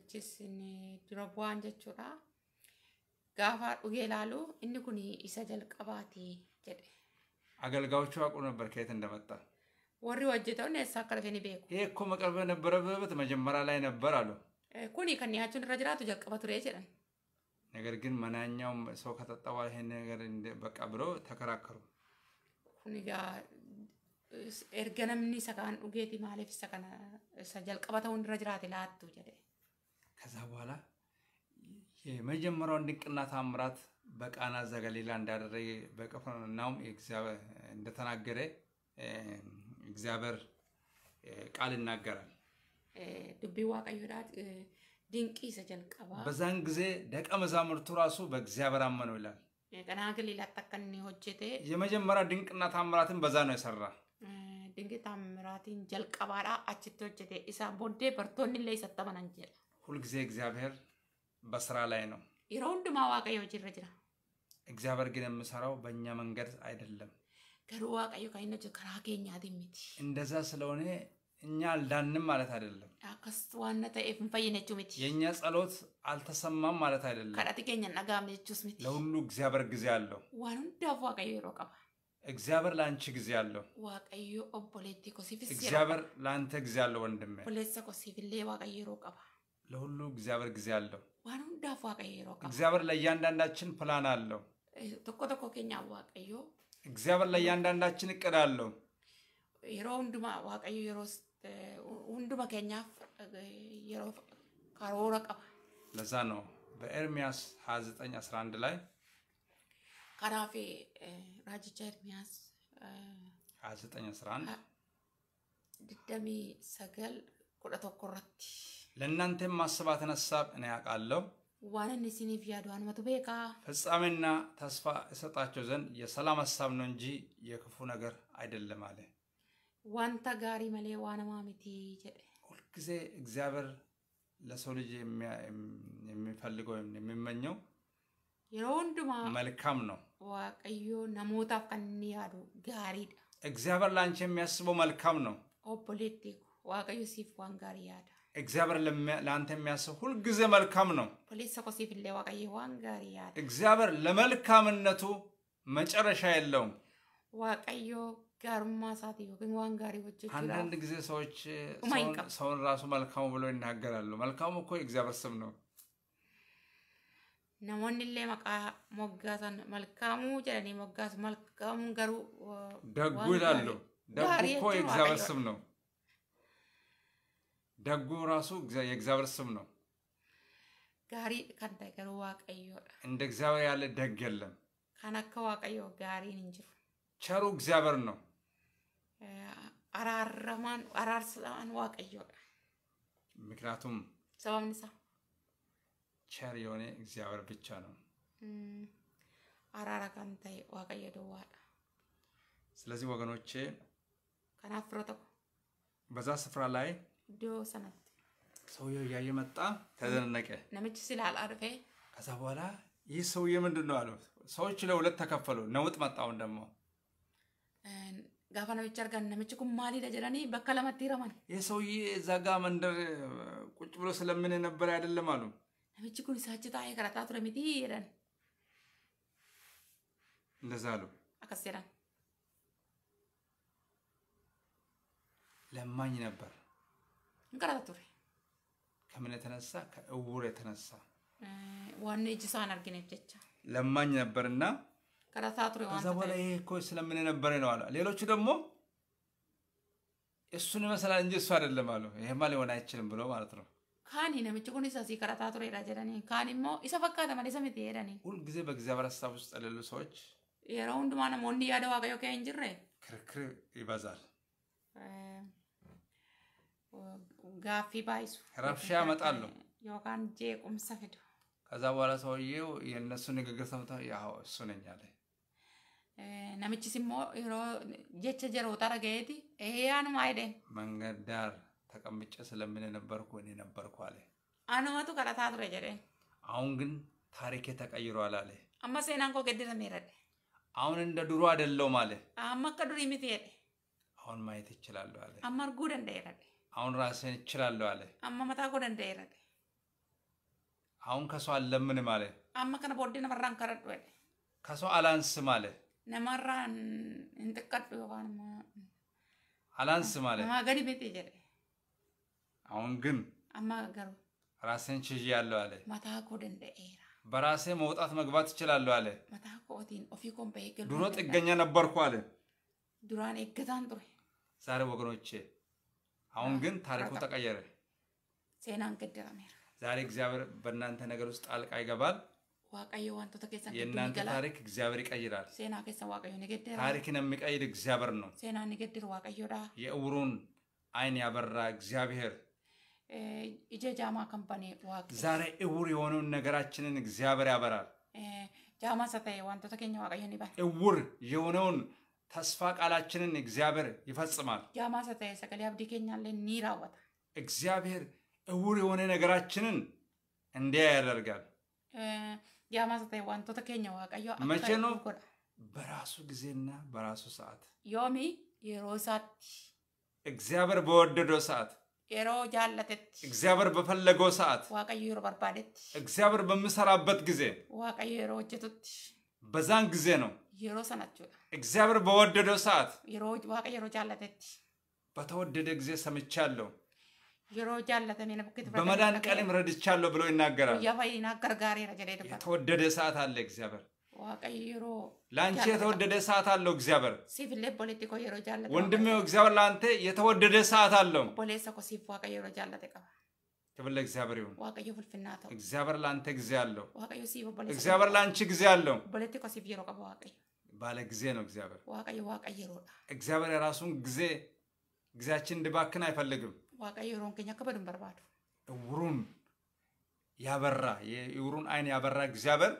jechuuchis dura bu'aan jechuudha. Gaafa dhugee ilaalu inni kun isa jalqabaati jedhe. አገልጋዮቹ አውቁ ነበር ከየት እንደመጣ ወሪ ወጅተው እነሳ ቀረፌን ቤኩ ይህ እኮ መቅረብ ነበረበት መጀመሪያ ላይ ነበር አሉ ኩኒ ከኒያችን ረጅራቱ ጀቀበ ቱሬ ጀለን ነገር ግን መናኛው ሰው ከጠጣ በኋላ ይሄን ነገር በቃ ብለው ተከራከሩ ኩኒጋ ኤርገነምኒ ሰካን ዱጌቲ ማሌፍ ሰከነ ሰ ጀልቀበተውን ረጅራት ላቱ ጀደ ከዛ በኋላ የመጀመሪያውን ድንቅና ታምራት በቃና ዘገሊላ እንዳደረገ በቅፍርናሆም እንደተናገረ እግዚአብሔር ቃል ይናገራል። ዱቢ ዋቀዮዳት ድንቂ ሰጀልቀባ በዛን ጊዜ ደቀ መዛሙርቱ ራሱ በእግዚአብሔር አመኑ ይላል። ቀና ገሊላ ጠቀኒ ሆጀቴ የመጀመሪያ ድንቅና ታምራትን በዛ ነው የሰራ። ድንቅ ታምራትን ጀልቀባዳ አችቶ ሆጀቴ ኢሳ ቦዴ በርቶኒ ላይ ሰጠመናን ጀላ ሁልጊዜ እግዚአብሔር በስራ ላይ ነው። የሮ ሁንዱማ ዋቀዮ ጅረ እግዚአብሔር ግን የምሰራው በእኛ መንገድ አይደለም። ገሩ ዋቀዮ ከይነጀ ከራ ኬኛቲ እንደዛ ስለሆነ እኛ አልዳንም ማለት አይደለም። ከስ ዋነተ ተኤፍ እንፈይነቹ የእኛ ጸሎት አልተሰማም ማለት አይደለም። ከዳቲ ኬኛ ነጋም ለሁሉ እግዚአብሔር ጊዜ አለው። ዋን ሁንዳፍ ዋቀዮ እግዚአብሔር ለአንቺ ጊዜ አለው። ዋቀዩ ኦቦሌቲ ኮሲፊስ እግዚአብሔር ለአንተ ጊዜ አለው ወንድሜ ኦቦሌሳ ኮሲፊሌ ዋቀዮ የሮ ለሁሉ እግዚአብሔር ጊዜ አለው። እግዚአብሔር ለእያንዳንዳችን ፕላን አለው። እግዚአብሔር ለእያንዳንዳችን እቅድ አለው። የሮ ንድማ ዋቀዮ የሮ ንድማ ከኛፍ የሮ ካሮረ ቀባ ለዛ ነው በኤርሚያስ 29 11 ላይ ከራፌ ራጅቻ ኤርሚያስ 29 11 ድደሚ ሰገል ኩለተኮረት ለእናንተም ማሰባትን ሀሳብ እኔ ያውቃለሁ። ፍጻሜና ተስፋ እሰጣቸው ዘንድ የሰላም ሀሳብ ነው እንጂ የክፉ ነገር አይደለም አለ። ዋንታ ጋሪ መሌ ዋነማ ሚቲ ሁልጊዜ እግዚአብሔር ለሰው ልጅ የሚፈልገው ወይም የሚመኘው የወንድማ መልካም ነው። ዋቀዮ ነሞታ ቀኒ ያዱ ጋሪዳ እግዚአብሔር ለአንቺ የሚያስበው መልካም ነው። ኦቦሌቴ ዋቀዮ ሲፍ ዋን ጋሪ ያዳ እግዚአብሔር ለአንተ የሚያስብ ሁልጊዜ መልካም ነው። እግዚአብሔር ለመልካምነቱ መጨረሻ የለውም። ዋቀዮ አንዳንድ ጊዜ ሰዎች ሰውን ራሱ መልካሙ ብሎ ይናገራሉ። መልካሙ እኮ የእግዚአብሔር ስብ ነው። ነሞንሌ መቃ ሞጋሰን ደጉ ይላሉ። ደጉ እኮ የእግዚአብሔር ስም ነው። ደጉ ራሱ የእግዚአብሔር ስም ነው። ጋሪ ከንተ ገር ዋቀዮ እንደ እግዚአብሔር ያለ ደግ የለም። ከነከ ዋቀዮ ጋሪን እንጅሩ ቸሩ እግዚአብሔር ነው። አራረማን አራርሰማን ዋቀዮ ምክንያቱም ሰባምንሳ ቸር የሆነ እግዚአብሔር ብቻ ነው። አራራ ከንተ ዋቀዮ ደዋ ስለዚህ ወገኖቼ ከናፍሮ በዛ ስፍራ ላይ ዶሰነት ሰውየው እያየ መጣ፣ ተዘነቀ። ነምች አርፌ ከዛ በኋላ ይህ ሰውዬ ምንድን ነው ሰዎች ለሁለት ተከፈሉ። ነውጥ መጣውን ደግሞ ጋፋ ነምች ነምች ለጀለኒ ይህ ሰውዬ እዛ ጋ መንደር ቁጭ ብሎ ስለምን ነበር አይደለም አሉ። ነምች ኩን እንደዛ አሉ። ለማኝ ነበር እንቀራታ ከምን የተነሳ ከእውር የተነሳ ዋና እጅ ሳን አርግነች ጀቻ ለማኝ ነበርና ቀራታ ture ከዛ በኋላ ይሄ እኮ ስለምን ነበር ነው አሉ። ሌሎቹ ደግሞ እሱን ይመስላል እንጂ እሱ አይደለም አሉ። ይሄማ ሊሆን አይችልም ብሎ ማለት ነው። ካኒ ነምች ኩን ኢሳ ሲ ቀራታ ካኒ ሞ ኢሳ ፈካተ ማለ ኢሳ ሚት ጊዜ በእግዚአብሔር ሀሳብ ውስጥ ያሉ ሰዎች የረውንድ ማነ ሞኒ ያደዋ ቀዮ ከእንጅሬ ክርክር ይበዛል። ጋፊ ባይሱ ረብሻ ያመጣሉ ዮካን ጄ ቁም ፊዱ ከዛ በኋላ ሰውዬው የእነሱ ንግግር ሰምተ ያው እሱ ነኝ አለ namichis ሲሞ yeroo jecha jarootaa dhaga'eeti hiyyaanuma jedheen መንገድ ዳር ተቀምጨ ስለምን ነበርኩ እኔ ነበርኩ አለ anumatu kadhataa ረጀደ አሁን ግን ታሪኬ ተቀይሯል አለ አማ ሴናን ኮ ገድረሜረ አሁን እንደ ድሮ አይደለውም አለ አማ ከዱሪ ምት አሁን ማየት ይችላሉ አለ አማ እንደ ደንደየረ አሁን ራስህን እችላለሁ አለ። አማመጣ ጎደ ደይረደ አሁን ከሰው አልለምንም ማለ አማ ከነ ቦዴ ነመራን ከረዱ አለ። ከሰው አላንስም አለ። ነመራን እንትቀዱ ባንማ አላንስም አለ። ማገሪ ቤት ይጀረ አሁን ግን አማ ገሩ ራስህን ችዬ ያለው አለ። ማታ ጎደ ደይራ በራሴ መውጣት መግባት እችላለሁ አለ። ማታ ኮቲን ኦፊኮን በይገል ድሮ ጥገኛ ነበርኩ አለ። ዱራን ይገታን ጥሩ ዛሬ ወገኖቼ አሁን ግን ታሪኩ ተቀየረ። ሴናን ገደራሜር ዛሬ እግዚአብሔር በእናንተ ነገር ውስጥ ጣልቃ ይገባል። የእናንተ ታሪክ እግዚአብሔር ይቀይራል። ታሪክን የሚቀይር እግዚአብሔር ነው። የእውሩን አይን ያበራ እግዚአብሔር ኢጀጃማ ከምፓኒ ዛሬ እውር የሆነውን ነገራችንን እግዚአብሔር ያበራል። ጃማ ሰተ እውር የሆነውን ተስፋ ቃላችንን እግዚአብሔር ይፈጽማል። ያማሰታ የሰቀል አብዲ ኬኛለን ኒራወታ እግዚአብሔር እውር የሆነ ነገራችንን እንዲያ ያደርጋል። ያማሰታ ዋንቶተ ኬኛ ዋቀዮ መቼ ነው? በራሱ ጊዜና በራሱ ሰዓት ዮሚ የሮ ሰዓት እግዚአብሔር በወደደው ሰዓት የሮ ጃለተት እግዚአብሔር በፈለገው ሰዓት ዋቀዮ የሮ በርባደት እግዚአብሔር በምሰራበት ጊዜ ዋቀዮ የሮ ወጀቱት በዛን ጊዜ ነው የሮ sana jechuudha. በወደደው ሰዓት የሮ ዋቀ የሮ jaallatetti በተወደደ ጊዜ ሰምቻለሁ የሮ jaallatanii nama በመዳን ቀንም ረድቻለሁ ብሎ ይናገራል። guyyaa ይናገር ጋር jedhee dubbata. የተወደደ ሰዓት አለ እግዚአብሔር ለአንቺ የተወደደ ሰዓት አለው እግዚአብሔር። የሮ ጃለተ ወንድሜው እግዚአብሔር ለአንተ የተወደደ ሰዓት አለው። ኮ የሮ ጃለተ ክብር ለእግዚአብሔር ይሁን። እግዚአብሔር ለአንተ ጊዜ አለው። እግዚአብሔር ለአንቺ ጊዜ አለው። የሮ ባለ ጊዜ ነው እግዚአብሔር ዋቀየ ዋቀየሮዳ እግዚአብሔር የራሱን ጊዜ ጊዜያችን እንድባክን አይፈልግም ዋቀየሮን ከኛ ከበድን በርባዱ እውሩን ያበራ የእውሩን አይን ያበራ እግዚአብሔር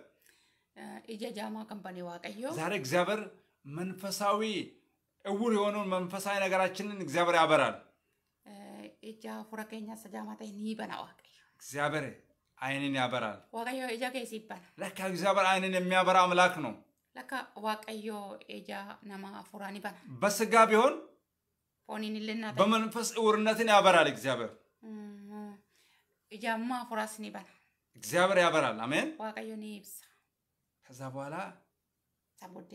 ኢጃጃማ ቀንበኔ ዋቀዮ ዛሬ እግዚአብሔር መንፈሳዊ እውር የሆነውን መንፈሳዊ ነገራችንን እግዚአብሔር ያበራል ኢጃ ፉረከኛ ሰጃማታይ ኒበና ዋቀዮ እግዚአብሔር አይንን ያበራል ዋቀዮ ኢጃ ከይስ ይባላል ለካ እግዚአብሔር አይንን የሚያበራ አምላክ ነው ለካ ዋቀዮ ኤጃ ነማ አፉራን ይበና በስጋ ቢሆን ፎኒን ልና በመንፈስ እውርነትን ያበራል እግዚአብሔር እጃማ አፉራስን ይበና እግዚአብሔር ያበራል። አሜን። ዋቀዮን ይብሳ። ከዛ በኋላ ሰቦዴ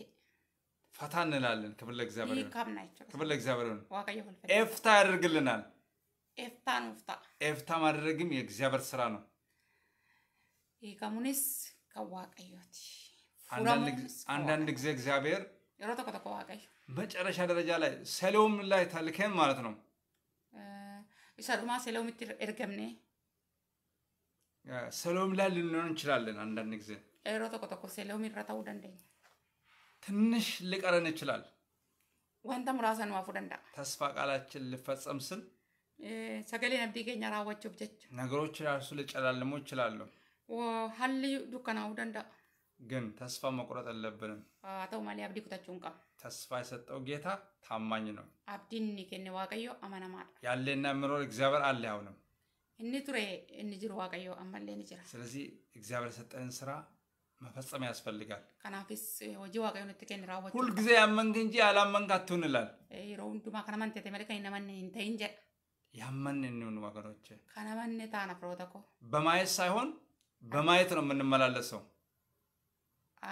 ፈታ እንላለን። ክብር ለእግዚአብሔር ክብር ለእግዚአብሔር ኤፍታ ያደርግልናል። ኤፍታ ኑፍታ ኤፍታ ማድረግም የእግዚአብሔር ስራ ነው። ይህ ከዋቀዮት አንዳንድ ጊዜ እግዚአብሔር መጨረሻ ደረጃ ላይ ሰሎም ላይ ታልከን ማለት ነው ሰሎም ላይ ልንሆን እንችላለን አንዳንድ ጊዜ ትንሽ ሊቀረን ይችላል ወንተም ራሰን ማፉ ደንዳ ተስፋ ቃላችን ልፈጸም ስል ሰገሌ ነብዲ ገኛ ራወቸው ብጀች ነገሮች ራሱ ልጨላልሞ ይችላለሁ ሀልዩ ዱከናው ደንዳ ግን ተስፋ መቁረጥ የለብንም። አተው ማሌ አብዲ ኩታችሁን ቃ ተስፋ የሰጠው ጌታ ታማኝ ነው። አብዲን ኬን ዋቀዮ አመናማል ያለና ምኖር እግዚአብሔር አለ ያውንም እኒ ቱሬ እኒ ጅሩ ዋቀዮ አመሌን ጅራ። ስለዚህ እግዚአብሔር የሰጠንን ስራ መፈጸም ያስፈልጋል። ከናፊስ ወጂ ዋቀዮ ንትኬን ራወ ሁልጊዜ ያመንግ እንጂ አላመንግ አትሁንላል ይላል። ሮንዱማ ከነማን ተተመልከ ይነማን እንተይንጀ ያመን እንሁን ወገኖቼ፣ ከነማን ታና ፍሮተኮ በማየት ሳይሆን በማየት ነው የምንመላለሰው።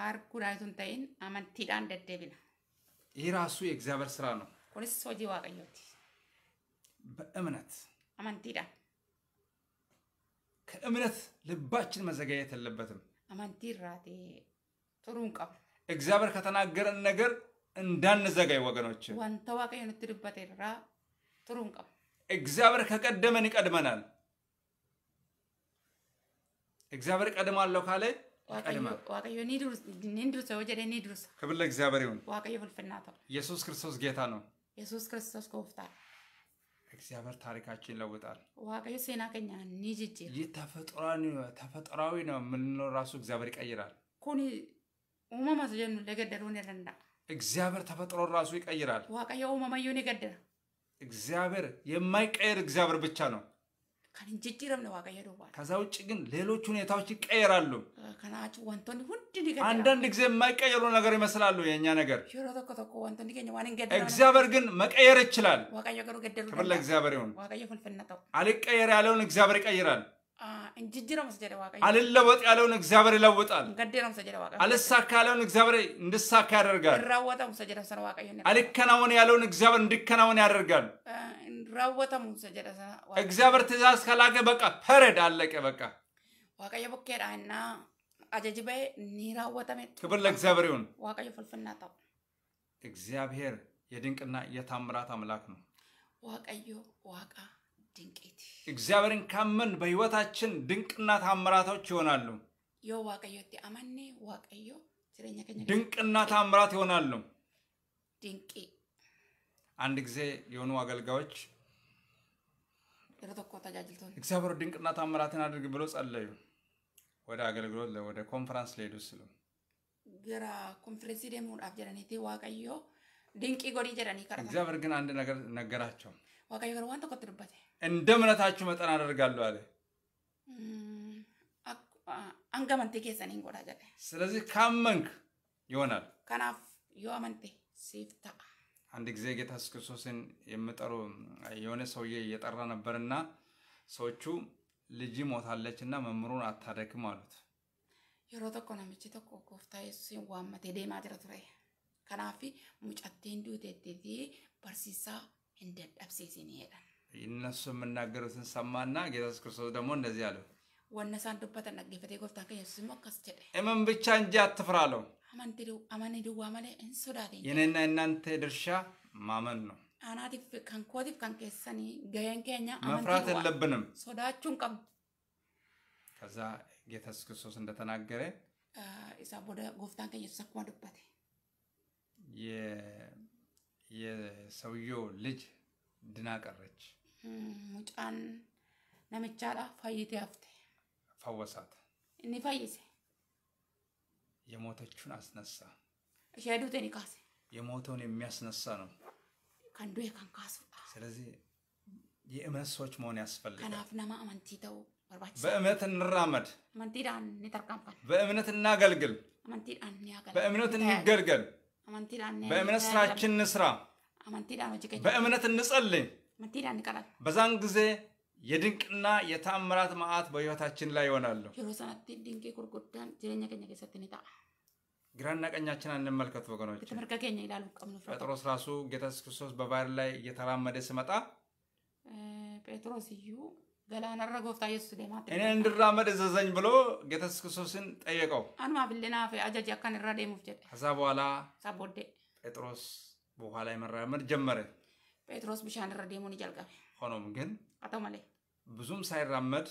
አርጉናን ቱን ta'in amantiidhaan deddeebina. ይህ ራሱ የእግዚአብሔር ስራ ነው። kunis ሶጂ waaqayyooti። በእምነት አመንቲidhaan ከእምነት ልባችን መዘጋየት የለበትም። አመንቲ ራቴ ጥሩን ቀብ እግዚአብሔር ከተናገረን ነገር እንዳንዘጋይ ወገኖች። ዋንተ waaqayዮን እት ድበቴ ራ ጥሩን ቀብ እግዚአብሔር ከቀደመን ይቀድመናል። እግዚአብሔር ቀድማለሁ ካለ ክብር ለእግዚአብሔር ይሁን። ኢየሱስ ክርስቶስ ጌታ ነው። ኢየሱስ ክርስቶስ ጎፍታ እግዚአብሔር ታሪካችን ይለውጣል። ዋቀዩ ሴና ከኛ ኒጅጅ ይህ ተፈጥሯዊ ነው የምንኖር ራሱ እግዚአብሔር ይቀይራል። ኩኒ ኡመማ ስጀኑ ለገደሩን የለንዳ እግዚአብሔር ተፈጥሮ ራሱ ይቀይራል። ዋቀየ ኡመማዩን የገደለ እግዚአብሔር የማይቀየር እግዚአብሔር ብቻ ነው። ከዛ ውጭ ግን ሌሎች ሁኔታዎች ይቀየራሉ። አንዳንድ ጊዜ የማይቀየሩ ነገር ይመስላሉ የእኛ ነገር፣ እግዚአብሔር ግን መቀየር ይችላል። ክብር ለእግዚአብሔር ይሁን። አልቀየር ያለውን እግዚአብሔር ይቀይራል። አልለወጥ ያለውን እግዚአብሔር ይለውጣል። አልሳካ ያለውን እግዚአብሔር እንድሳካ ያደርጋል። አልከናወን ያለውን እግዚአብሔር እንዲከናወን ያደርጋል። ራወተ ሙሰ ጀደ እግዚአብሔር ትእዛዝ ከላከ በቃ ፐረድ አለቀ በቃ ዋቀየ ቦኬዳ እና አጀጅበ ኒራወተ መጥ ክብር ለእግዚአብሔር ይሁን ዋቀየ ፍልፍና ታው እግዚአብሔር የድንቅና የታምራት አምላክ ነው። ዋቀዮ ዋቃ ድንቅት እግዚአብሔርን ካመን በህይወታችን ድንቅና ታምራቶች ይሆናሉ። ዮ ዋቀዮ አመኔ ዋቀዮ ድንቅና ታምራት ይሆናሉ። ድንቅ አንድ ጊዜ የሆኑ አገልጋዮች እግዚአብሔር ድንቅና ታምራትን አድርግ ብሎ ጸለዩ። ወደ አገልግሎት ወደ ኮንፈራንስ ሊሄዱ ስሉ ገራ ኮንፈረንስ ደሙዳፍ ጀረኒቲ ዋቀዮ ድንቂ ጎዲ ጀረኒ ከረ እግዚአብሔር ግን አንድ ነገር ነገራቸው። ዋቀዮ ገር ዋን ቆጥርበት እንደ እምነታችሁ መጠን አደርጋለሁ አለ። አንገመንቴ ኬሰን ጎዳ ጀረ ስለዚህ ካመንክ ይሆናል። ከናፍ ዮ አመንቴ ሲፍታ አንድ ጊዜ ጌታ ኢየሱስ ክርስቶስን የምጠሩ የሆነ ሰውዬ እየጠራ ነበርና ሰዎቹ ልጅ ሞታለች እና መምሩን አታደክም አሉት። የሮ ቶኮ ነምቺ ቶኮ ኮፍታ የሱስን ዋመቴ ደማ ድረቱረ ቱሬ ከናፊ ሙጫቴን ቴቴቲ በርሲሳ እንደ እንደደብሴሲን ይሄዳል። እነሱ የምናገሩትን ሰማና ጌታ ኢየሱስ ክርስቶስ ደግሞ እንደዚህ አለው ወነሳን ዱበተ ነጌፈቴ ጎፍታ ከኢየሱስም ሞከስ ጀደ እመን ብቻ እንጂ አትፍራ አለው። የኔና እናንተ ድርሻ ማመን ነው። አናቲፍ ከንኮቲፍ ከንኬሰኒ ገየን ኬኛ መፍራት የለብንም፣ ሶዳችሁን ቀብ ከዛ ጌታ ኢየሱስ ክርስቶስ እንደተናገረ እዛ ወደ ጎፍታን ከኝ ኢየሱስ አኩማ ዱበቴ የሰውየው ልጅ ድና ቀረች። ሙጫን ነምቻዳ ፋይቴ አፍቴ ፈወሳት እኒ ፈይሴ የሞተችውን አስነሳ። ሸዱትን ይካስ የሞተውን የሚያስነሳ ነው። ከንዱ ከንካሱ ስለዚህ የእምነት ሰዎች መሆን ያስፈልጋል። ከናፍ ነማ አመንቲ ተው በእምነት እንራመድ፣ በእምነት እናገልግል፣ በእምነት እንገልገል፣ በእምነት ስራችን እንስራ፣ በእምነት እንጸልይ። በዛን ጊዜ የድንቅና የታምራት መዓት በህይወታችን ላይ ይሆናሉ። ግራና ቀኛችን አንመልከት ወገኖች። ጴጥሮስ ራሱ ጌታ ክርስቶስ በባህር ላይ እየተራመደ ስመጣ ጴጥሮስ እዩ ገላነረ ጎፍታ ደማ እኔ እንድራመድ እዘዘኝ ብሎ ጌታ ክርስቶስን ጠየቀው። አጃጅ አካን ራ ከዛ በኋላ ሳቦዴ ጴጥሮስ በኋላ መራመድ ጀመረ። ጴጥሮስ ብሻን ራ ደሙን ይጀልቀ ሆኖም ግን ብዙም ሳይራመድ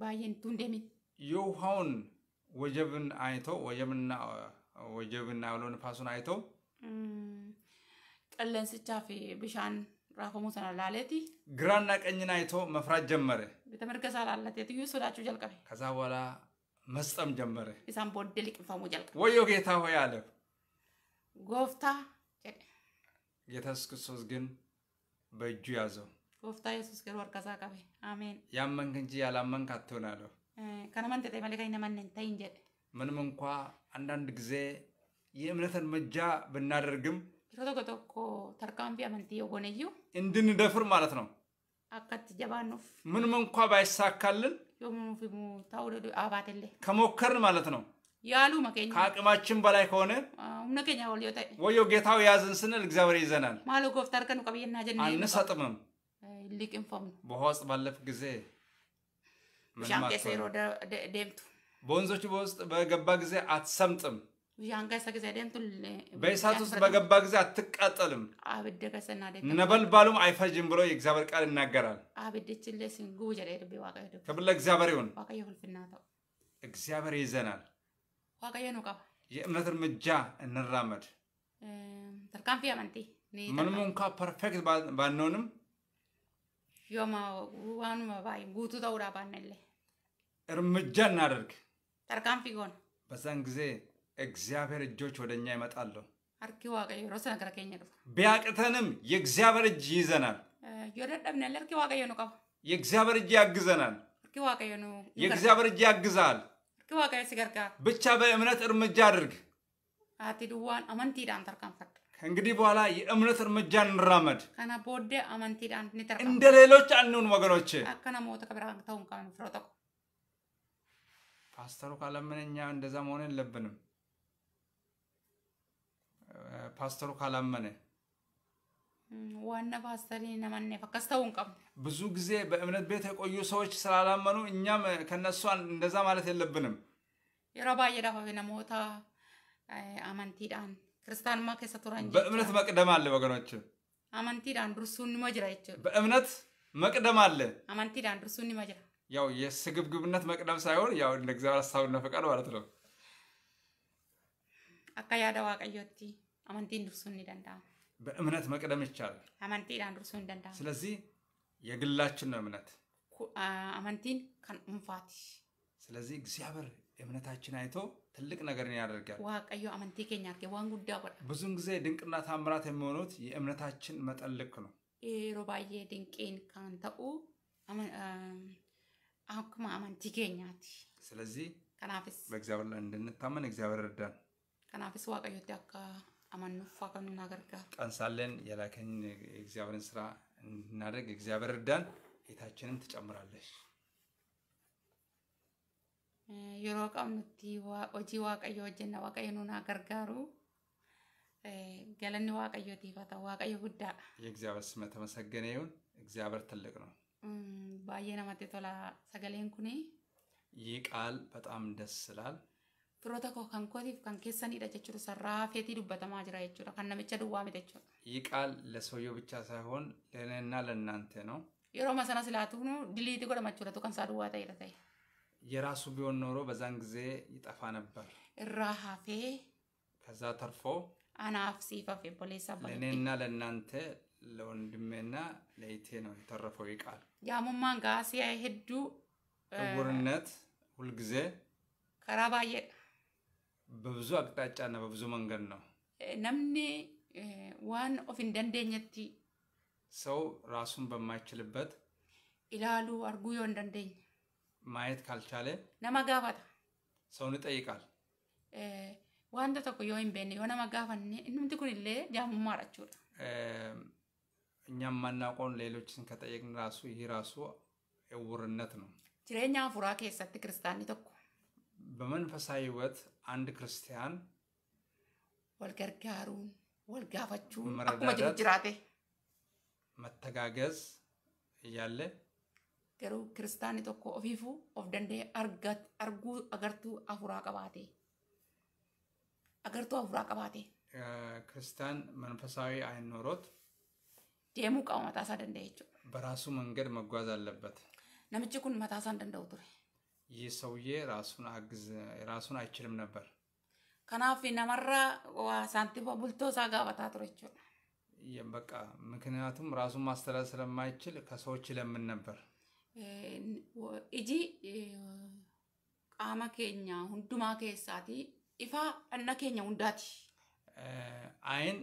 ባየንቱ የውሃውን ወጀብን አይተው ወጀብና ወጀብና አውሎ ነፋሱን አይተው ቀለንስቻፍ ብሻን ራኮሙ ተናላለቲ ግራና ቀኝን አይቶ መፍራት ጀመረ። ቤተመርከሳ ላለት እዩ ሶዳችሁ ጀልቀበ ከዛ በኋላ መስጠም ጀመረ። ኢሳን ቦዴ ሊቅንፋሙ ጀልቀ ወዮ ጌታ ሆይ አለ ጎፍታ ጌታ ኢየሱስ ክርስቶስ ግን በእጁ ያዘው። gooftaa yesus garuu harkasaa qabe ameen yaammank እንጂ ያላመንክ አትሆን አለው ከነማን ጥጤ መለካ ይነማን ንታይ እንጀደ ምንም እንኳ አንዳንድ ጊዜ የእምነትን መጃ ብናደርግም yeroo tokko tokko tarkaanfii amantii yogoon iyyuu እንድንደፍር ማለት ነው akkatti jabaannuuf ምንም እንኳ ባይሳካልን yomuufimu ta'uu danda'u abaatellee ከሞከርን ማለት ነው ያሉመ ኬኛ ከአቅማችን በላይ ከሆነ humna keenya ol yoo ta'e wayyoo geetaaf yaazen ስንል እግዚአብሔር ይዘናል maal gooftaa harka nu qabeennaa jennee አንሰጥምም liqinfamu. በውሃ ባለፍ ጊዜ ብሻን ቄሰ ደምቱ በወንዞች በውስጥ በገባ ጊዜ አትሰምጥም። ብሻን ጊዜ ደምቱ በእሳት ውስጥ በገባ ጊዜ አትቃጠልም። አብደ ነበልባሉም አይፈጅም ብሎ የእግዚአብሔር ቃል ይናገራል። አብድች ለስንጉ ጀለ ርቤ ዋቀ ሄዱ ይሁን። ዋቀየ ሁልፍና እግዚአብሔር ይዘናል። ዋቀየ ነው የእምነት እርምጃ እንራመድ። ተርካንፊ አመንቲ ምንም እንኳ ፐርፌክት ባንሆንም waanuma baay'ee guutuu ta'uu dhaabaan እርምጃ እናደርግ። ጠርቃን ፊጎን በዛን ጊዜ እግዚአብሔር እጆች ወደ እኛ ይመጣሉ። አርኪ ዋቀዮ ሮሰ ነገር ከኛ ቅፍ ቢያቅተንም የእግዚአብሔር እጅ ይዘናል። ዮደደብናል አርኪ ዋቀዮ ነው ቀፍ የእግዚአብሔር እጅ ያግዘናል። አርኪ ዋቀዮ ነው የእግዚአብሔር እጅ ያግዛል። አርኪ ዋቀዮ ሲገርጋ ብቻ በእምነት እርምጃ አድርግ። አቲ ድዋን አመንቲዳን ተርካንፈት ከእንግዲህ በኋላ የእምነት እርምጃ እንራመድ። እንደ ሌሎች አንሁን ወገኖች። ፓስተሩ ካላመነኛ እንደዛ መሆን የለብንም። ፓስተሩ ካላመነ ዋና ፓስተሪ ነማን ፈከስ ቀም ብዙ ጊዜ በእምነት ቤት የቆዩ ሰዎች ስላላመኑ እኛም ከነሱ እንደዛ ማለት የለብንም። የሮ ባየዳፈ ነሞታ አመንቲዳን ክርስታንማ ከሰ ቱራ እንጂ በእምነት መቅደም አለ ወገኖች። አማንቲ ዱርሱን መጅራ ይቸ በእምነት መቅደም አለ። አማንቲ ዱርሱን መጅራ ያው የስግብግብነት መቅደም ሳይሆን ያው እንደ እግዚአብሔር ሀሳብና ፈቃድ ማለት ነው። አካ ያዳ ዋቀዮቲ አመንቲን ዱርሱን ደንዳ በእምነት መቅደም ይቻላል። አመንቲዳን ዱርሱን ደንዳ ስለዚህ የግላችን ነው እምነት አመንቲን ከን ኡንፋቲ ስለዚህ እግዚአብሔር እምነታችን አይቶ ትልቅ ነገር ያደርጋል። ዋቀዮ አመንቴ ኬኛ አርጌ ዋን ጉዳ ቆዳ ብዙን ጊዜ ድንቅና ታምራት የሚሆኑት የእምነታችን መጠን ልክ ነው። ሮ ባዬ ድንቄን ካን ተኡ አመንቲ ኬኛት ስለዚህ ከናፍስ በእግዚአብሔር ላይ እንድንታመን እግዚአብሔር ረዳን። ከናፍስ ዋቀዮት ያካ አመኑፋ ከምናገርጋ ቀንሳለን የላከኝ የእግዚአብሔርን ስራ እንድናደርግ እግዚአብሔር ረዳን። ጌታችንም ትጨምራለች። yeroo qabnutti hojii waaqayyo hojjenna. Waaqayyo nuun haa gargaaru galanni waaqayyootiif haa ta'u. Waaqayyo guddaadha. የእግዚአብሔር mata ተመሰገነ yoon egzaabar ትልቅ ነው። ባየ ነማቴ ቶላ ሰገሌን ኩኒ ይህ ቃል በጣም ደስ ይላል። firoota koo kan kootiif kan keessanidha jechuudha sarraa feetii dubbatamaa jira jechuudha kan namicha duwwaame jechuudha. qaal ይህ ቃል ለሰውየው ብቻ ሳይሆን lannaan ta'e ነው። yeroo masanas laatu diliitii godhamachuudhatu kan saa duwwaa ta'edha ta'e. የራሱ ቢሆን ኖሮ በዛን ጊዜ ይጠፋ ነበር። ራሃፌ ከዛ ተርፎ አናፍሲፋፌ ፖሌሳ ለእኔና ለእናንተ ለወንድሜና ለይቴ ነው የተረፈው። ይቃል ያሙማን ጋሲያ የሄዱ ክቡርነት ሁልጊዜ ከራባየ በብዙ አቅጣጫ እና በብዙ መንገድ ነው ነምኒ ዋን ኦፍ እንደንደኘቲ ሰው ራሱን በማይችልበት ኢላሉ አርጉዮ እንደንደኝ ማየት ካልቻለ ነማ ጋፋታ ሰውን ይጠይቃል። ዋንተ ተኮ yoo hin beekne yoo እንምት gaafanne numti kun illee jaamummaa እኛም ማናውቀውን ሌሎችን ከጠየቅን ራሱ ይህ ራሱ እውርነት ነው። ጅሬኛ አፉራ ኬሰት ክርስቲያን ቶኮ በመንፈሳዊ ህይወት አንድ ክርስቲያን ወልገርጋሩን ወልጋፋቹ አቁመ ጅራቴ መተጋገዝ እያለ garuu kiristaanni tokko ofiifuu of dandee arguu agartuu hafuuraa qabaate. Agartuu hafuuraa qabaate. Kiristaan manfasaዊ አይኖሮት deemuu qaama mataasaa danda'e jechuudha. በራሱ መንገድ መጓዝ አለበት። namichi kun mataasaa hin danda'u ture. ይህ raasuun ራሱን አግዝ ራሱን አይችልም ነበር። kanaaf namarraa waa saantifa bultoo isaa gaafataa ture jechuudha. Bakka በቃ ምክንያቱም ራሱን ማስተዳደር ስለማይችል ከሰዎች ይለምን nabbar. iji qaama keenya hundumaa keessaati ifaa እና keenya hunዳቲ አይን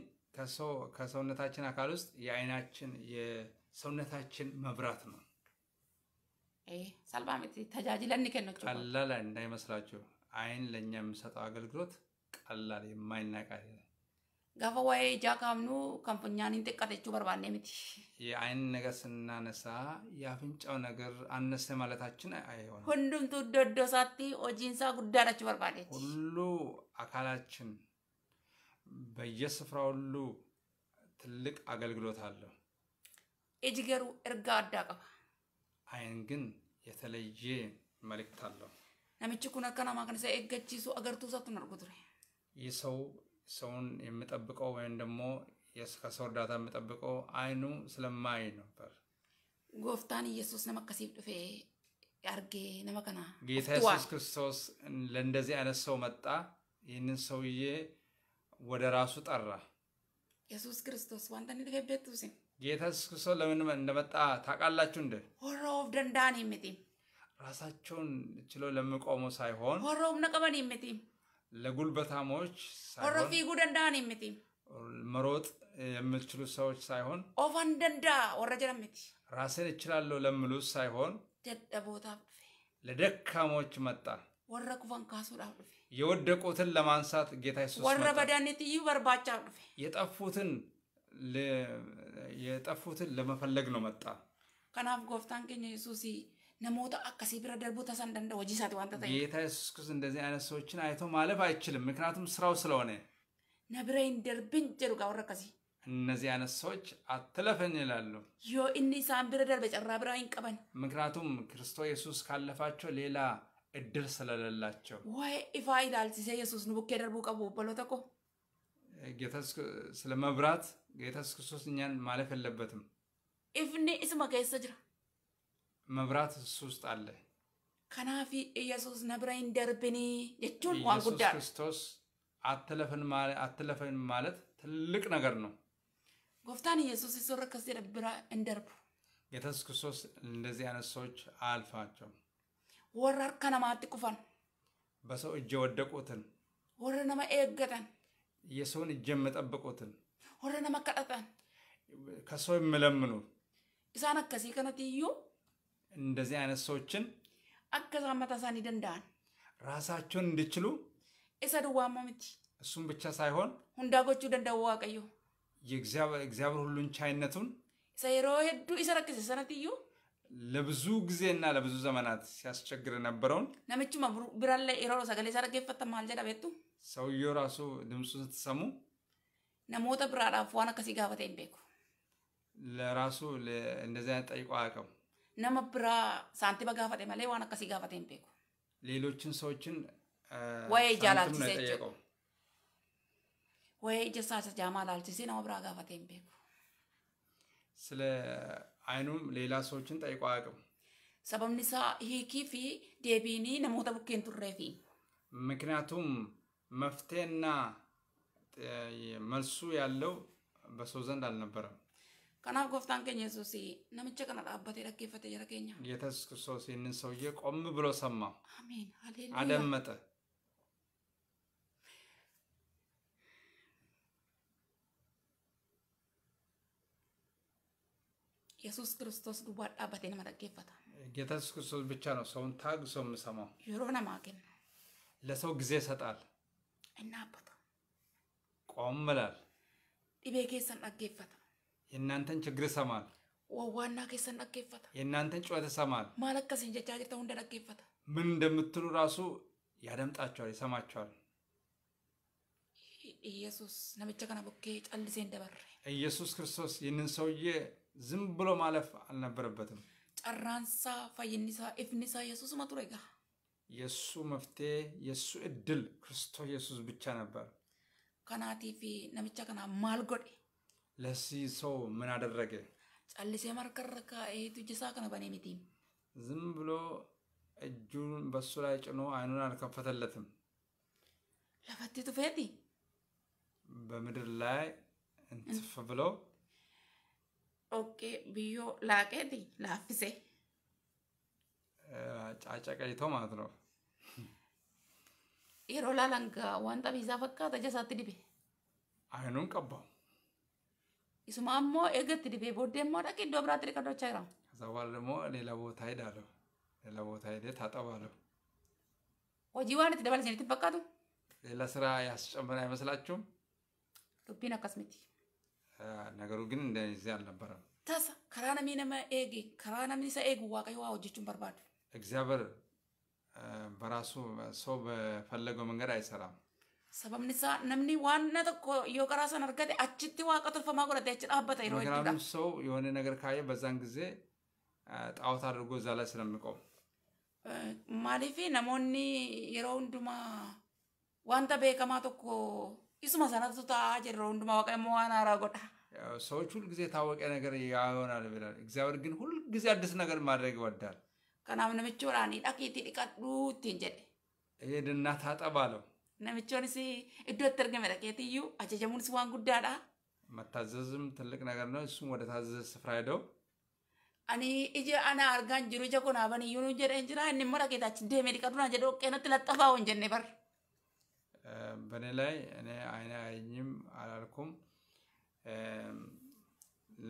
ከሰውነታችን አካል ውስጥ የአይናችን የሰውነታችን መብራት ነው። ሰልባሜት ተጃጅለን ከነቸው ቀላል እንዳይመስላችሁ አይን ለእኛ የምሰጠው አገልግሎት ቀላል የማይናቅ አይደለም። ጋፋ ዋይ ጃ ካብኑ ከም ፉኛኒን ጥቀጠችው በርባኔ ምቲ የአይን ነገር ስናነሳ የአፍንጫው ነገር አነሰ ማለታችን አይሆንም። ሁንዱም ቱደዶ ሳቲ ኦጂንሳ ጉዳዳችሁ በርባኔች ሁሉ አካላችን በየስፍራ ሁሉ ትልቅ አገልግሎት አለው። እጅ ገሩ እርጋ አዳ ቀባ አይን ግን የተለየ መልእክት አለው። ነሚች ኩን አከናማ ከንሰ ኤገቺሱ አገርቱ ሰቱን አርጉ ቱሬ ይህ ሰው ሰውን የምጠብቀው ወይም ደግሞ ከሰው እርዳታ የምጠብቀው አይኑ ስለማይ ነበር። ጎፍታን ኢየሱስ ነመከሲብ ጥፌ አርጌ ነመከና ጌታ ኢየሱስ ክርስቶስ ለእንደዚህ አይነት ሰው መጣ። ይህንን ሰውዬ ወደ ራሱ ጠራ። ኢየሱስ ክርስቶስ ዋንዳን ዱፌ ቤቱስ ጌታ ኢየሱስ ክርስቶስ ለምን እንደመጣ ታውቃላችሁ? እንደ ሆሮፍ ደንዳን የምጢም ራሳቸውን ችሎ ለሚቆሙ ሳይሆን ሆሮፍ ነቀበን የምጢም ለጉልበታሞች ኦሮፊ ጉደንዳን የምት መሮጥ የምትችሉ ሰዎች ሳይሆን ኦፋን ደንዳ ወረ ጀለም ራሴን እችላለሁ ለምሉ ሳይሆን ደደቦታፍ ዱፌ ለደካሞች መጣ ወረ ኩፋን ካሱዳፍ የወደቁትን ለማንሳት ጌታ ሱስ ወረ በዳኒትዩ በርባቻፍ ዱፌ የጠፉትን የጠፉትን ለመፈለግ ነው መጣ ከናፍ ጎፍታን ኬኛ ኢየሱስ namoota akkasii bira darbuu tasaa hin danda'u hojii isaati wanta ta'eef. Geeta Yesuus እንደዚህ አይነት ሰዎችን አይቶ ማለፍ አይችልም። ምክንያቱም ስራው ስለሆነ ነብረይን bira ጀሩ darbin jedhu እነዚህ አይነት ሰዎች አትለፈን ይላሉ። ዮ እኒ ኢሳን ብረ ደርበ ጨራ ብራ ይንቀበን ምክንያቱም ክርስቶ ኢየሱስ ካለፋቸው ሌላ እድል ስለሌላቸው ወይ ኢፋ ኢላልሲሴ ኢየሱስ ንቡኬ ደርቡ ቀቡ በሎ ተቆ ስለ መብራት ጌታ ኢየሱስ ክርስቶስ እኛን ማለፍ የለበትም ኢፍኒ እስመ ኬሰ ጅራ መብራት እሱ ውስጥ አለ። ከናፊ ኢየሱስ ነብረ እንደርብኒ የችን ዋን ጉዳ ክርስቶስ አትለፈን ማለት ትልቅ ነገር ነው። ጎፍታን ኢየሱስ ሱረ ከስ ብራ እንደርቡ ጌታስ ክርስቶስ እንደዚህ አይነት ሰዎች አልፋቸው ወራር ከነማት ቁፋን በሰው እጅ የወደቁትን ወረ ነማ ኤገጠን የሰውን እጅ የምጠብቁትን ወረ ነማ ከጠጠን ከሰው የምለምኑ እሳን አከሲ ከነት እንደዚህ አይነት ሰዎችን አከዛ መታሳኒ ደንዳን ራሳቸውን እንድችሉ እሰድዋ እሱም ብቻ ሳይሆን ሁንዳጎቹ ደንዳው ዋቀዩ የእግዚአብሔር ሁሉን ቻይነቱን ሰይሮ ሄዱ ይሰረክስ ሰነትዩ ለብዙ ጊዜና ለብዙ ዘመናት ሲያስቸግር የነበረውን ነምቹ ብራን ላይ ሮ ሰገለ ሰረገ ይፈተማል ጀዳ ቤቱ ሰውየው ራሱ ድምፁ ስትሰሙ ነሞተ ብራዳ ፏና ከሲጋበተ ይቤኩ ለራሱ እንደዚህ አይነት ጠይቆ አያውቅም nama biraa saantima gaafate malee waan akkasii gaafate hin beeku. Leelochin soochin. Waa'ee ija laalchisee jechuudha. Waa'ee ija isaa jaamaa laalchisee nama biraa gaafate hin beeku. Sile ayinuun leelaa soochin xayiqoo haa qabu. Sababni isaa hiikii fi deebiin namoota bukkeen turreefi. ምክንያቱም መፍትሄና መልሱ ያለው በሰው ዘንድ አልነበረም። ከናፍ ጎፍታን ከኝ የሱስ ነምቸ ከና ዳበት የረኬ ፈተ የረኬኛ የተስ ክርስቶስ ይህንን ሰውዬ ቆም ብሎ ሰማ። አሜን አሌሉያ። አደመጠ የሱስ ክርስቶስ ጉባ ዳበት ነ መረጌፈታ ጌታ ኢየሱስ ክርስቶስ ብቻ ነው ሰውን ታግሶ የምሰማው። ዩሮ ነማግን ለሰው ጊዜ ይሰጣል እና አባታ ቆም ብላል ጥቤ ኬሰን አጌፈታ የእናንተን ችግር እሰማል። ዋና ኬሰን ዳጌፈታ የእናንተን ጩኸት እሰማል። ማለቀሴን ጀቻ ጅርተ ሁንደ ዳጌፈታ ምን እንደምትሉ ራሱ ያደምጣቸዋል፣ ይሰማቸዋል። ኢየሱስ ነምቸ ከነ ቦኬ ጨልሴ እንደበረ ኢየሱስ ክርስቶስ ይህንን ሰውዬ ዝም ብሎ ማለፍ አልነበረበትም። ጨራንሳ ፈይኒሳ ኢፍኒሳ ኢየሱስ መቱረ ጋ የእሱ መፍትሄ የእሱ እድል ክርስቶስ ኢየሱስ ብቻ ነበር። ከናቲፊ ነምቻ ከና ማል ለዚህ ሰው ምን አደረገ? ጸልሴ መርከረከ ይሄቱ እጅሳ ከነ በኔ ሚቲ ዝም ብሎ እጁን በሱ ላይ ጭኖ አይኑን አልከፈተለትም። ለፈቲ ቱፌቲ በምድር ላይ እንትፍ ብሎ ኦኬ ብዮ ላቄቲ ላፍሴ ጫጨቀይቶ ማለት ነው። የሮ ላላንጋ ዋንጣ ቢዛ ፈካ ጀሳት ድቤ አይኑን ቀባው እሱማ እሞ ኤገት ድፌ ቦዴ እሞ ደቂ ኢዶ ብራ ጥሪ ከዛ በኋላ ደግሞ ሌላ ቦታ ሄዳለሁ። ሌላ ቦታ ሄደ ታጠባለሁ። ወጂ ዋነት ደባል ትበቃቱ ሌላ ስራ ያስጨምር አይመስላችሁም? ዱቢን አካስ ነገሩ ግን እንደዚህ አልነበረም። ታሳ ከራነ ሚነመ ኤጊ ከራነ ሚኒሰ ኤጉ ዋቀይዋ ወጅቹን በርባዱ እግዚአብሔር በራሱ ሰው በፈለገው መንገድ አይሰራም። Sababni isaa namni waanna tokko yoo karaa san argate achitti waaqa tolfamaa godhate achi dhaabbata yeroo hedduudha. Magaalaan sow yoon inni agar kaayee bazaan gizee xaawota argoo አድርጎ እዛ ላይ ስለሚቆም ማሊፊ namoonni yeroo hundumaa wanta beekamaa tokko isuma sanatu taa'aa jira yeroo hundumaa waaqa immoo waan haaraa godha. ሰዎች ሁልጊዜ የታወቀ ነገር ይሆናል ይላል። እግዚአብሔር ግን ሁልጊዜ አዲስ ነገር ማድረግ Kanaaf namichi waraanii ራኒ dhiqadhuu ittiin jedhe. ሄድና ታጠብ አለው namichoonis iddoo itti argame dhaqeetiyyuu ajajamuunis waan guddaadha. መታዘዝም ትልቅ ነገር ነው። እሱም ወደ ታዘዘ ስፍራ ሄደው አኒ እጀ አና አርጋን ጅሩ ጀ ኮና በን ዩኑ ጀደን ጅራ እኒ ሞራ ጌታችን ደሜ ሊቀዱና ጀደ ቄነት ለጠፋውን ጀኔ በር በእኔ ላይ እኔ አይኔ አይኝም አላልኩም።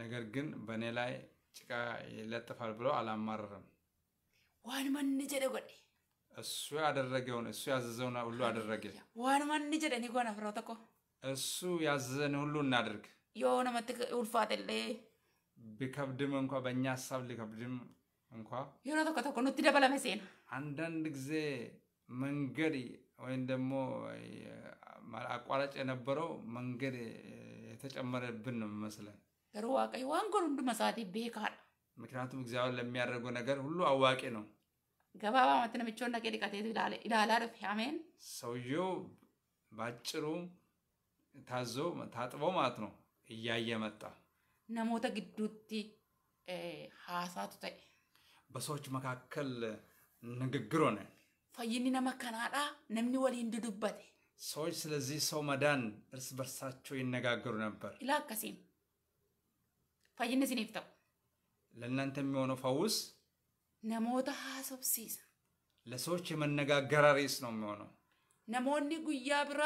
ነገር ግን በእኔ ላይ ጭቃ ይለጥፋል ብሎ አላማረርም። ዋን መን ጀደ ጎዴ እሱ ያደረገውን እሱ ያዘዘውን ሁሉ አደረገ። ዋንማን ጀደኒ ጓን አፍራው ተኮ እሱ ያዘዘን ሁሉ እናድርግ። የሆነ መት ውልፋትሌ ቢከብድም እንኳ በእኛ ሀሳብ ሊከብድም እንኳ የሆነ ተኮ ተኮ ኑት ደበለመ ሴን አንዳንድ ጊዜ መንገድ ወይም ደግሞ አቋራጭ የነበረው መንገድ የተጨመረብን ነው የሚመስለን። ገሩ ዋንጎር ዋንጎን ሁንዱ መሳቴ ቤካል ምክንያቱም እግዚአብሔር ለሚያደርገው ነገር ሁሉ አዋቂ ነው። ገባባመት ነምቾን ነቄ ዲቀቴቱ ኢላላ ዱፌ አሜን። ሰውየው ባጭሩ ታዞ ታጥቦ ማለት ነው እያየ መጣ። ነሞተ ግዱቲ ሀሳቱ ተይ በሰዎች መካከል ንግግር ሆነ። ፈይኒ ነመከናዳ ከናዳ ነምኒ ወሊን ድዱበቴ ሰዎች ስለዚህ ሰው መዳን እርስ በርሳቸው ይነጋገሩ ነበር። ይላከሲም ፈይኒ ሲኒፍተው ለእናንተ የሚሆነው ፈውስ namoota haasofsiisa. ለሰዎች የመነጋገሪያ ርዕስ ነው የሚሆነው። ነሞonni ጉያ ብራ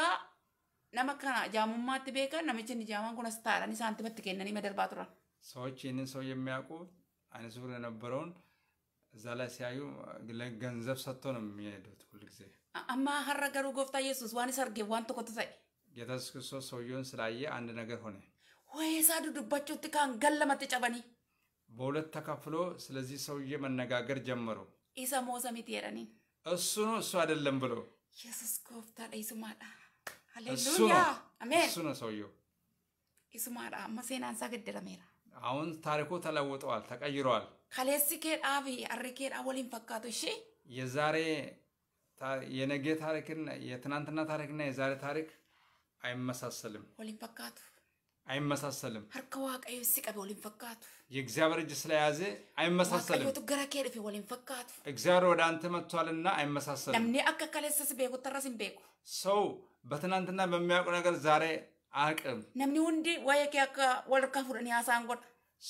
nama kana jaamummaatti beekan namichi inni jaamaan kunas taadhaan isaan timatti kennanii madarbaa turan። ሰዎች ይህንን ሰው የሚያውቁ አይነ ስውር የነበረውን እዛ ላይ ሲያዩ ገንዘብ ሰጥቶ ነው የሚሄዱት ሁል ጊዜ። አማ ሀረ ገሩ ጎፍታ ኢየሱስ ዋን ሰርጌ ዋን ቶኮ ተሳይ ጌታ ኢየሱስ ክርስቶስ ሰውየውን ስላየ አንድ ነገር ሆነ። ወይሳ ዱዱባቸውት ካን ገለመት ጨበኒ በሁለት ተከፍሎ ስለዚህ ሰውዬ መነጋገር ጀመሩ። ኢሰ እሱ ነው እሱ አይደለም ብሎ ኢየሱስ ጎፍታ እሱ ነው ሰውየው አሁን ተለውጠዋል፣ ተቀይረዋል። ከሌሲ ወሊን እሺ። የዛሬ የነገ ታሪክና የትናንትና ታሪክና የዛሬ ታሪክ አይመሳሰልም። ወሊን አይመሳሰልም። ሀርከ ዋቀዩ ሲቀበ ወሊን ፈካቱ የእግዚአብሔር እጅ ስለያዘ አይመሳሰልም። ዋቀዮቱ ገረ ኬ ወሊን ፈካቱ እግዚአብሔር ወደ አንተ መጥቷልና አይመሳሰልም። ለምኔ አከ ከሌሰስ ቤኩ ተረስ ሂን ቤኩ ሰው በትናንትና በሚያውቁ ነገር ዛሬ አቅም ነምኒ ወንዲ ዋየ ኬ አከ ወልካ ፉረን ያሳን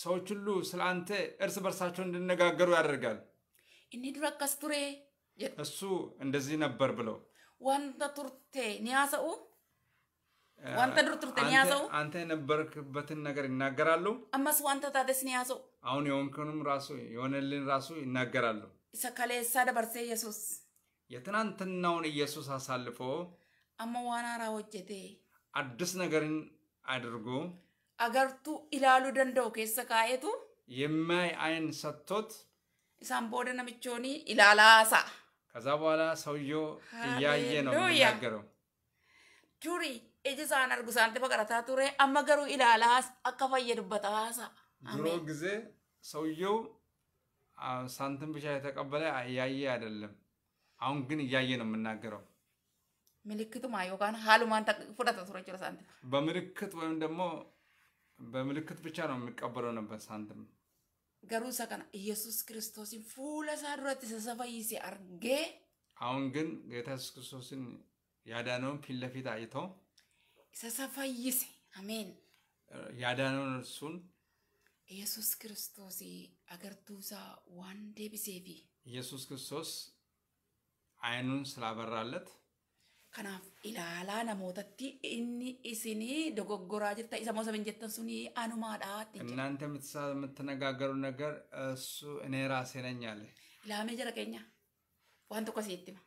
ሰዎች ሁሉ ስለ አንተ እርስ በርሳቸው እንድነጋገሩ ያደርጋል። እኔ ዱረ አካስ እሱ እንደዚህ ነበር ብለው ዋንተ ቱርቴ ኒያሰኡ ዋንተ ዱር ያዘው አንተ የነበርክበትን ነገር ይናገራሉ። አማስ ዋንተ ታደስን ያዘው አሁን የሆንክንም ራሱ የሆነልን ራሱ ይናገራሉ። ኢሰ ከሌሳ ደበርሴ ኢየሱስ የትናንትናውን ኢየሱስ አሳልፎ አማ ዋናራ ወጀቴ አዲስ ነገርን አድርጎ አገርቱ ኢላሉ ደንደው ኬሰ ካየቱ የማይ አይን ሰጥቶት ኢሳን ቦደ ነምቾኒ ኢላላሳ ከዛ በኋላ ሰውየው እያየ ነው የሚናገረው ጁሪ iji isaan argu isaan dhiba qarataa ture amma garuu ilaalaa akka fayyadubbataa haasaa. Duroo ጊዜ ሰውየው ሳንቲም ብቻ የተቀበለ እያየ አይደለም። አሁን ግን እያየ ነው የምናገረው። ምልክቱማ ዮጋን ሀሉማን ፉዳታ ቱረ ጅረ ሳንቲም በምልክት ወይም ደግሞ በምልክት ብቻ ነው የሚቀበለው ነበር ሳንቲም ገሩ ኢሳ ከነ ኢየሱስ ክርስቶስን ፉለ ኢሳ ዱratti isa safayise argee አሁን ግን ጌታ ኢየሱስ ክርስቶስን ያዳነውን ፊት ለፊት አይተው Isa fayyise. Ameen. Yaadaan sun. Yesuus kiristoos agartuu isaa waan deebiseefi. Yesuus kiristoos አይኑን ስላበራለት kanaaf ilaalaa namootatti inni isinii dogoggoraa jirta isa moosamin jettan suni anumaadha እናንተ የምትነጋገሩ ነገር እሱ እኔ ራሴ ነኝ አለ ilaamee jira keenya waan tokko sitti hima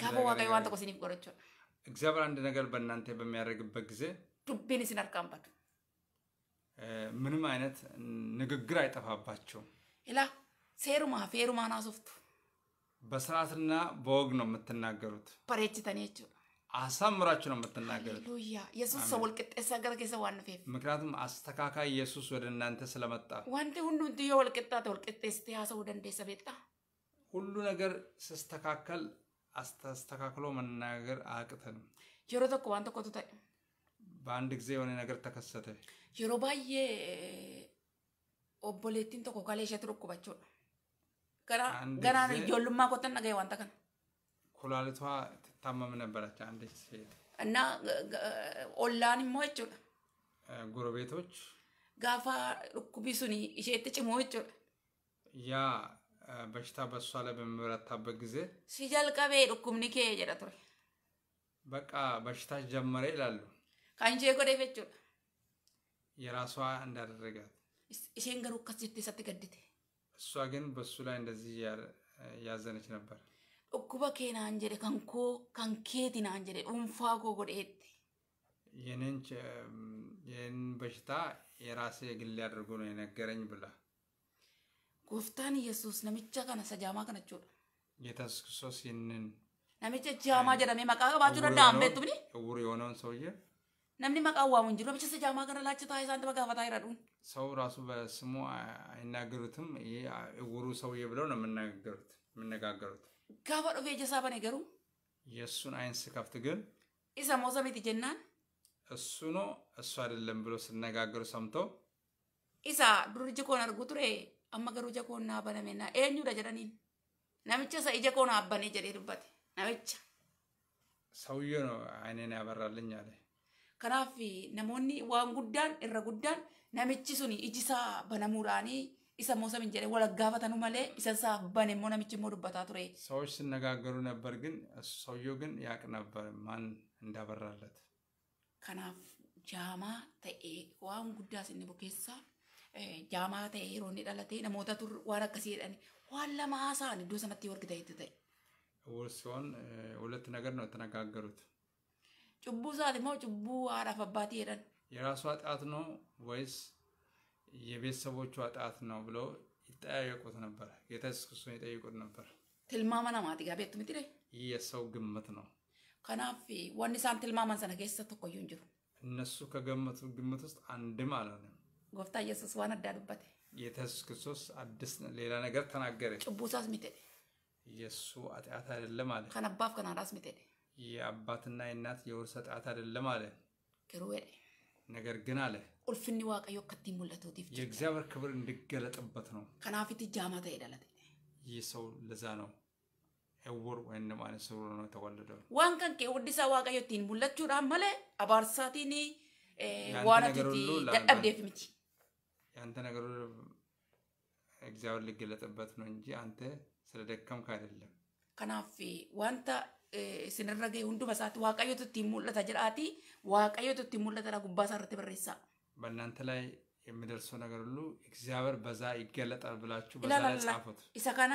gaafa waaqayyo waan tokko isiniif godhachuudha እግዚአብሔር አንድ ነገር በእናንተ በሚያደርግበት ጊዜ ዱቤን ሲናርካምባቱ ምንም አይነት ንግግር አይጠፋባቸውም። ይላ ሴሩማ ፌሩማ ናሶፍቱ በስርዓትና በወግ ነው የምትናገሩት። ፐሬች ተኔች አሳምራችሁ ነው የምትናገሩት። ሃሌሉያ ኢየሱስ ሰው ወልቅጤ ሰገር ጌሰ ዋንፌ ምክንያቱም አስተካካይ ኢየሱስ ወደ እናንተ ስለመጣ ዋንቴ ሁሉ እንትዮ ወልቅጣ ተወልቅጤስቲ ሀሰው ደንዴሰ ሰቤጣ ሁሉ ነገር ስስተካከል አስተስተካክሎ መናገር አቅተን yeroo tokko waan tokkotu ta'e በአንድ ጊዜ የሆነ ነገር ተከሰተ yeroo baay'ee obboleettiin tokko kalee isheetti dhukkubachuudha garaan ijoollummaa kottan dhagaye wanta kana ኩላሊቷ ትታመም ነበረች አንዲት ሴት እና ኦላን immoo jechuudha ጎረቤቶች gaafa dhukkubi sun isheetti cimu jechuudha yaa በሽታ በእሷ ላይ በሚበረታበት ጊዜ ሲጀልቀቤ ዱኩምኒ ኬ ጀዳ በቃ በሽታ ጀመረ ይላሉ። ካንቼ ጎደ የራሷ እንዳደረጋት isheen ገሩ akkas jettee እሷ ግን በሱ ላይ እንደዚህ ያዘነች ነበር። dhukkuba ኬና naan ከንኮ ከንኬት ና kan keeti naan ይህንን በሽታ የራሴ ግል ሊያደርጉ ነው የነገረኝ ብላ gooftaan yesus namicha kana isa jaamaa kana jechuudha. ጌታስ ክርስቶስ ይህንን namicha jaamaa jedhamee maqaa qabaachuu danda'a hin beektumni. እውር የሆነውን ሰውዬ namni maqaa waamu hin jiru namicha isa jaamaa kana laachitaa isaan tapha gaafataa jedhaduun. ሰው ራሱ በስሙ አይናገሩትም። ይህ እውሩ ሰውዬ ብለው ነው የምናገሩት የምነጋገሩት። gaafa dhufee ija isaa bane garuu የእሱን አይን ስከፍት ግን isa moosa miti jennaan እሱ ነው እሱ አይደለም ብሎ ሲነጋገሩ ሰምተው isa duriji koon arguu ture amma garuu ija koon naa baname naa eenyudha jedhaniin. Namicha isa ija koon abbanee jedhee dubbate namicha. Sauyyoon aaneen abarraalleen nyaate. Kanaaf namoonni waan guddaan irra guddaan namichi sun ijisaa banamuudhaanii isa moo moosamin jedhee wal gaafatanu malee isa isaa bane immoo namichi immoo dubbataa ture. Saዎች ሲነጋገሩ ነበር ግን ሰውየው ግን ያቅ ነበር ማን እንዳበራለት። Kanaaf jaamaa ta'ee waan guddaas inni bukeessaa Eh, jaamaa ta'e yeroo inni dhalate namootatu waan akkasii jedhani waan lama haasa'an iddoo sanatti wargi ta'e itti ta'e. Wosoon ሁለት ነገር ነው የተነጋገሩት። ጭቡ ሰዓት ሞ ጭቡ አራፍ አባቴ ሄደን የራሷ ጣት ነው ወይስ የቤተሰቦቿ ጣት ነው ብለው ይጠያየቁት ነበር። ጌታ ኢየሱስ ክርስቶስ ይጠይቁት ነበር። ትልማማ ናማት ጋ ቤት ምትለ ይህ የሰው ግምት ነው። ከናፍ ዋን ሳን ትልማማን ሰነ ጌሰ ተቆዩ እንጅሩ እነሱ ከገመቱ ግምት ውስጥ አንድም አልሆነም። ጎፍታ ኢየሱስ ዋን አዳዱበት የኢየሱስ ክርስቶስ አዲስ ሌላ ነገር ተናገረ ጭቡሳስ ሚቴ የእሱ አጢአት አይደለም አለ ከነባፍ ከናራስ ሚቴ የአባትና የእናት የውርስ ኃጢአት አይደለም አለ ቅሩዌ ነገር ግን አለ ቁልፍኒ ዋቀዮ ከቲ ሙለቶቲፍ የእግዚአብሔር ክብር እንድገለጥበት ነው ከናፊት ጃማ ተሄዳለት ይህ ሰው ለዛ ነው እውር ወይም አይነ ስሩ ነው የተወለደው ዋን ቀንቄ ውዲሳ ዋቀዮቲን ሙለቹ ዳመለ አባርሳቲኒ ዋነቲቲ ደደብዴፍ ሚቲ የአንተ ነገሩ እግዚአብሔር ሊገለጥበት ነው እንጂ አንተ ስለደከምክ አይደለም። ከናፊ ዋንተ ስንረገ ሁንዱ መሳት ዋቀዮት ቲ ሙለተ ጀዳቲ ዋቀዮት ቲ ሙለተ ዳ ጉባ ሰርት በሬሳ በእናንተ ላይ የሚደርሰው ነገር ሁሉ እግዚአብሔር በዛ ይገለጣል ብላችሁ በዛ ላይ ጻፉት። ኢሰ ከና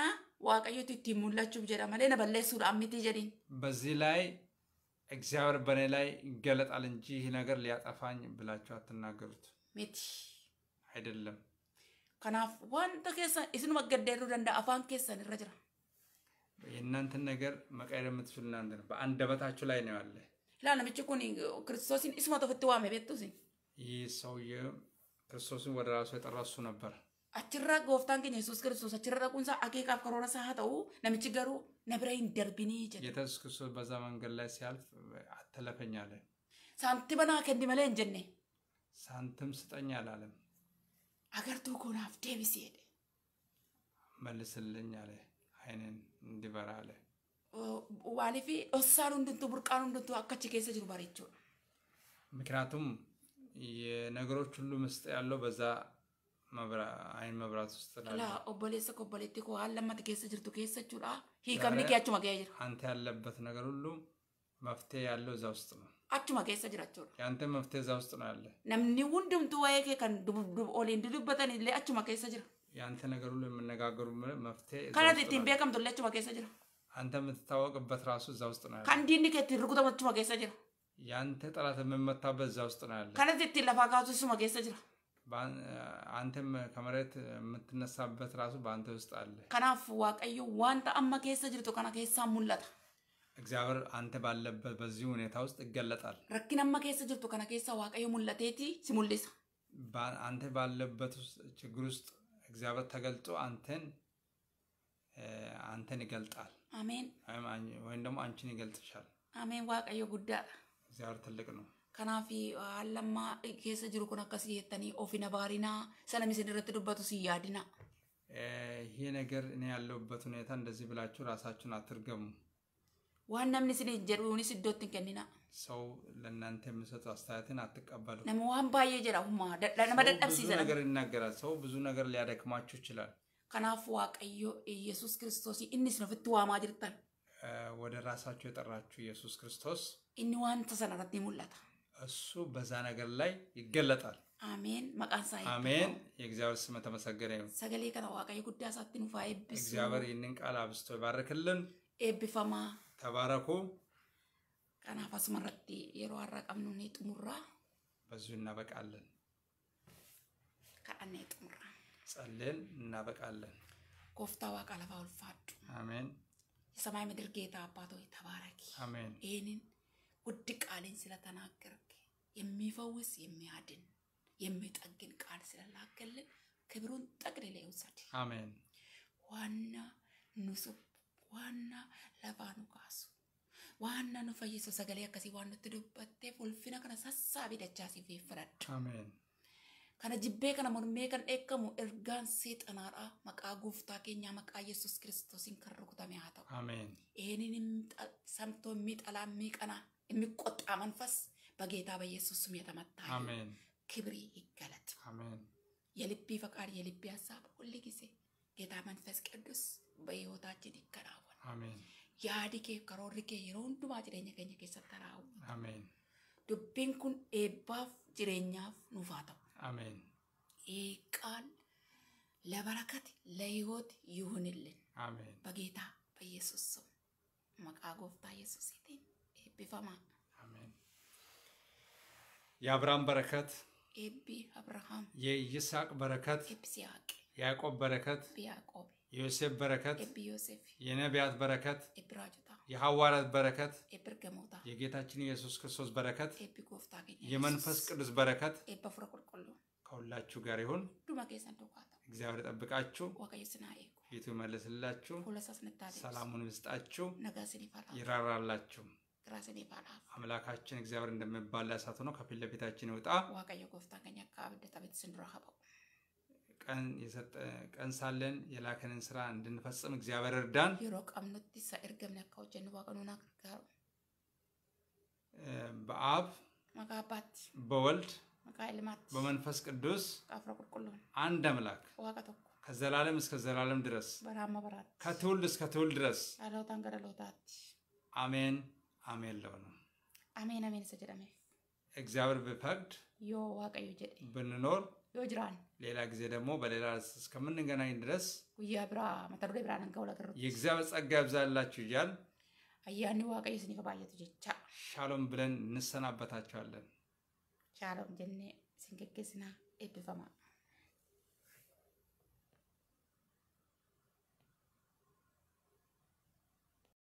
ዋቀዮት ቲ ሙላችሁ ጀዳ መሌነ ሱር አሚቲ ጀዲን በዚህ ላይ እግዚአብሔር በእኔ ላይ ይገለጣል እንጂ ይህ ነገር ሊያጠፋኝ ብላችሁ አትናገሩት ሜቲ አይደለም። ከናፍ ዋንተ ኬሳ ኢስኑ መገደዱ ደንዳ አፋን ኬሳን እረ ጅራ ነገር መቀየር የምትችሉ እናንተ ነው። በአንደበታችሁ ላይ ነው ያለ። ላ ነምች ክርስቶስን ኢስማ ተፈት ዋሜ ቤቱስ ይህ ሰውዬ ክርስቶስን ወደ ራሱ የጠራ ነበር። achirra gooftaan keenya yesus kiristoos achirra dhaquunsaa akeekaaf karoora isaa haa ta'u namichi garuu na bira hin darbinii baza ላይ ሲያልፍ አትለፈኝ አለ። ሳንቲም ና ከንዲ መለ hin ሳንቲም ስጠኝ አላለም። አገርቱ ኮናፍ ደብስ ሄደ መልስልኝ አለ አይንን እንዲበራ አለ ዋሊፊ እሳሩ እንድንቱ ቡርቃኑ እንድንቱ አካች ኬሰ ጅሩ ባሬቸው ምክንያቱም የነገሮች ሁሉ ምስጥ ያለው በዛ አይን መብራት ውስጥ ላ ኦቦሌሰ ኮቦሌቲ አለማት አለመት ኬሰ ጅርቱ ኬሰ ጁዳ ሂከምኒ ኪያቹ መገያ አንተ ያለበት ነገር ሁሉ መፍትሄ ያለው እዛ ውስጥ ነው achuma keessa jira jechuudha. Yaante maftee isaa ustu naalle. Namni hundumtuu waa'ee kee kan oliin dubbatan illee achuma keessa jira. Yaante ነገሩ ለመነጋገሩ መፍትሄ ከነት ittiin beekamtu illee achuma keessa jira. አንተ የምትታወቅበት ራሱ እዛ ውስጥ ነው ያለ። ከእንዲህ ከ ittiin rukutamu achuma keessa jira. ያንተ ጠላት የምመታበት እዛ ውስጥ ነው ያለ። ከነት ittiin lafaa kaasu isuma keessa jira. አንተም ከመሬት የምትነሳበት ራሱ በአንተ ውስጥ አለ። ከናፍ waaqayyo wanta amma keessa jirtu kana keessaa mul'ata. እግዚአብሔር አንተ ባለበት በዚህ ሁኔታ ውስጥ ይገለጣል። ረኪናማ ኬሰ ጅርቱ ከነ ኬሳ ዋቀዮ ሙለቴቲ ሲሙልሳ አንተ ባለበት ችግር ውስጥ እግዚአብሔር ተገልጦ አንተን አንተን ይገልጣል። አሜን። ወይም ደግሞ አንቺን ይገልጥሻል። አሜን። ዋቀዮ ጉዳ እግዚአብሔር ትልቅ ነው። ከናፊ አለማ ኬሰ ጅሩ ኩን አካስ የተኒ ኦፊነ ባሪና ሰለም ሲደረት ረት ዱበቱ ሲያድና ይሄ ነገር እኔ ያለሁበት ሁኔታ እንደዚህ ብላችሁ ራሳችሁን አትርገሙ። waan namni isin jedhuunis iddootti hin kennina. ሰው ለእናንተ የሚሰጡ አስተያየትን አትቀበሉ። ነመ ዋን ባየ ጀራ ሁማ ነመ ደደብሲዘ ነገር ይናገራል። ሰው ብዙ ነገር ሊያደክማችሁ ይችላል። ከናፍ ዋቀዮ ኢየሱስ ክርስቶስ ኢኒስ ነው ፍት ዋማ ጅርታል ወደ ራሳቸው የጠራችሁ ኢየሱስ ክርስቶስ እኒ ዋን ተሰናረት ይሙላታ እሱ በዛ ነገር ላይ ይገለጣል። አሜን መቃንሳ አሜን። የእግዚአብሔር ስም ተመሰገነ ይሁን። ሰገሌ ከነ ዋቀዮ ጉዳሳትን ፋይብስ እግዚአብሔር ይህንን ቃል አብስቶ ይባርክልን። ኤብፈማ ተባረኩ። Kanaaf asumarratti yeroo har'a qabnu ni በዚሁ እናበቃለን። kadhanne xumurra. ጸልን እናበቃለን። ጎፍታ ዋቃ ለፋ ኡልፋዱ አሜን፣ የሰማይ ምድር ጌታ አባቶ ሆይ ተባረኪ። አሜን፣ ይህንን ውድ ቃልን ስለተናገርክ የሚፈውስ የሚያድን የሚጠግን ቃል ስለላከልን ክብሩን ጠቅልለ ይውሰድ። አሜን። ዋና ንጹህ waannaa lafaa nu kaasu. Waannaa nu fayyisu sagalee akkasii waan nutti dubbattee ulfina kana sassaabii dachaasiif eeffadha. Kana jibbee kana mormee kan dheekkamu ergaan seexanaadhaa maqaa gooftaa keenyaa maqaa Yesuus kiristoosiin kan rukutame haa ta'u. Eeniin samtoon miixalaan miiqanaa የሚቆጣ መንፈስ በጌታ በኢየሱስ ስም የተመታ ክብር ይገለጥ። የልቤ ፈቃድ የልቤ ሀሳብ ሁል ጊዜ ጌታ መንፈስ ቅዱስ በሕይወታችን ይከናወን። Yaadi kee karoorri kee yeroo hundumaa jireenya keenya keessatti raawwatu. Dubbiin kun eebbaaf jireenyaaf nuuf haa ta'u. Eeqaan labarakati layihooti yuhunillee. Bageetaa bayyeessus maqaa gooftaa yesuusiitiin eebbifamaa. የአብርሃም በረከት የይስሐቅ በረከት ያዕቆብ በረከት የዮሴፍ በረከት የነቢያት በረከት የሐዋርያት በረከት የጌታችን ኢየሱስ ክርስቶስ በረከት የመንፈስ ቅዱስ በረከት ከሁላችሁ ጋር ይሁን። እግዚአብሔር ጠብቃችሁ ፊቱ ይመልስላችሁ፣ ሰላሙን ይስጣችሁ፣ ይራራላችሁ። አምላካችን እግዚአብሔር እንደሚባል እሳቱ ነው፣ ከፊት ለፊታችን ይውጣ። ቀን የሰጠ ቀን ሳለን የላከንን ስራ እንድንፈጽም እግዚአብሔር እርዳን። በአብ መጋባት በወልድ በመንፈስ ቅዱስ አፍረ አንድ አምላክ ዋቀ ከዘላለም እስከ ዘላለም ድረስ በራማ ከትውልድ እስከ ትውልድ ድረስ አለውታን ገደሎታት አሜን አሜን ለሆነ አሜን አሜን ሰጀደሜ እግዚአብሔር ዮ ዋቀዮ ብንኖር ዮ ጅራን ሌላ ጊዜ ደግሞ በሌላ እስከምንገናኝ ድረስ የእግዚአብሔር ጸጋ ያብዛላችሁ እያል አያኒ ስኒ ከባየት ጀቻ ሻሎም ብለን እንሰናበታቸዋለን። ሻሎም ጀኔ ስንገገስና ኤብፈማ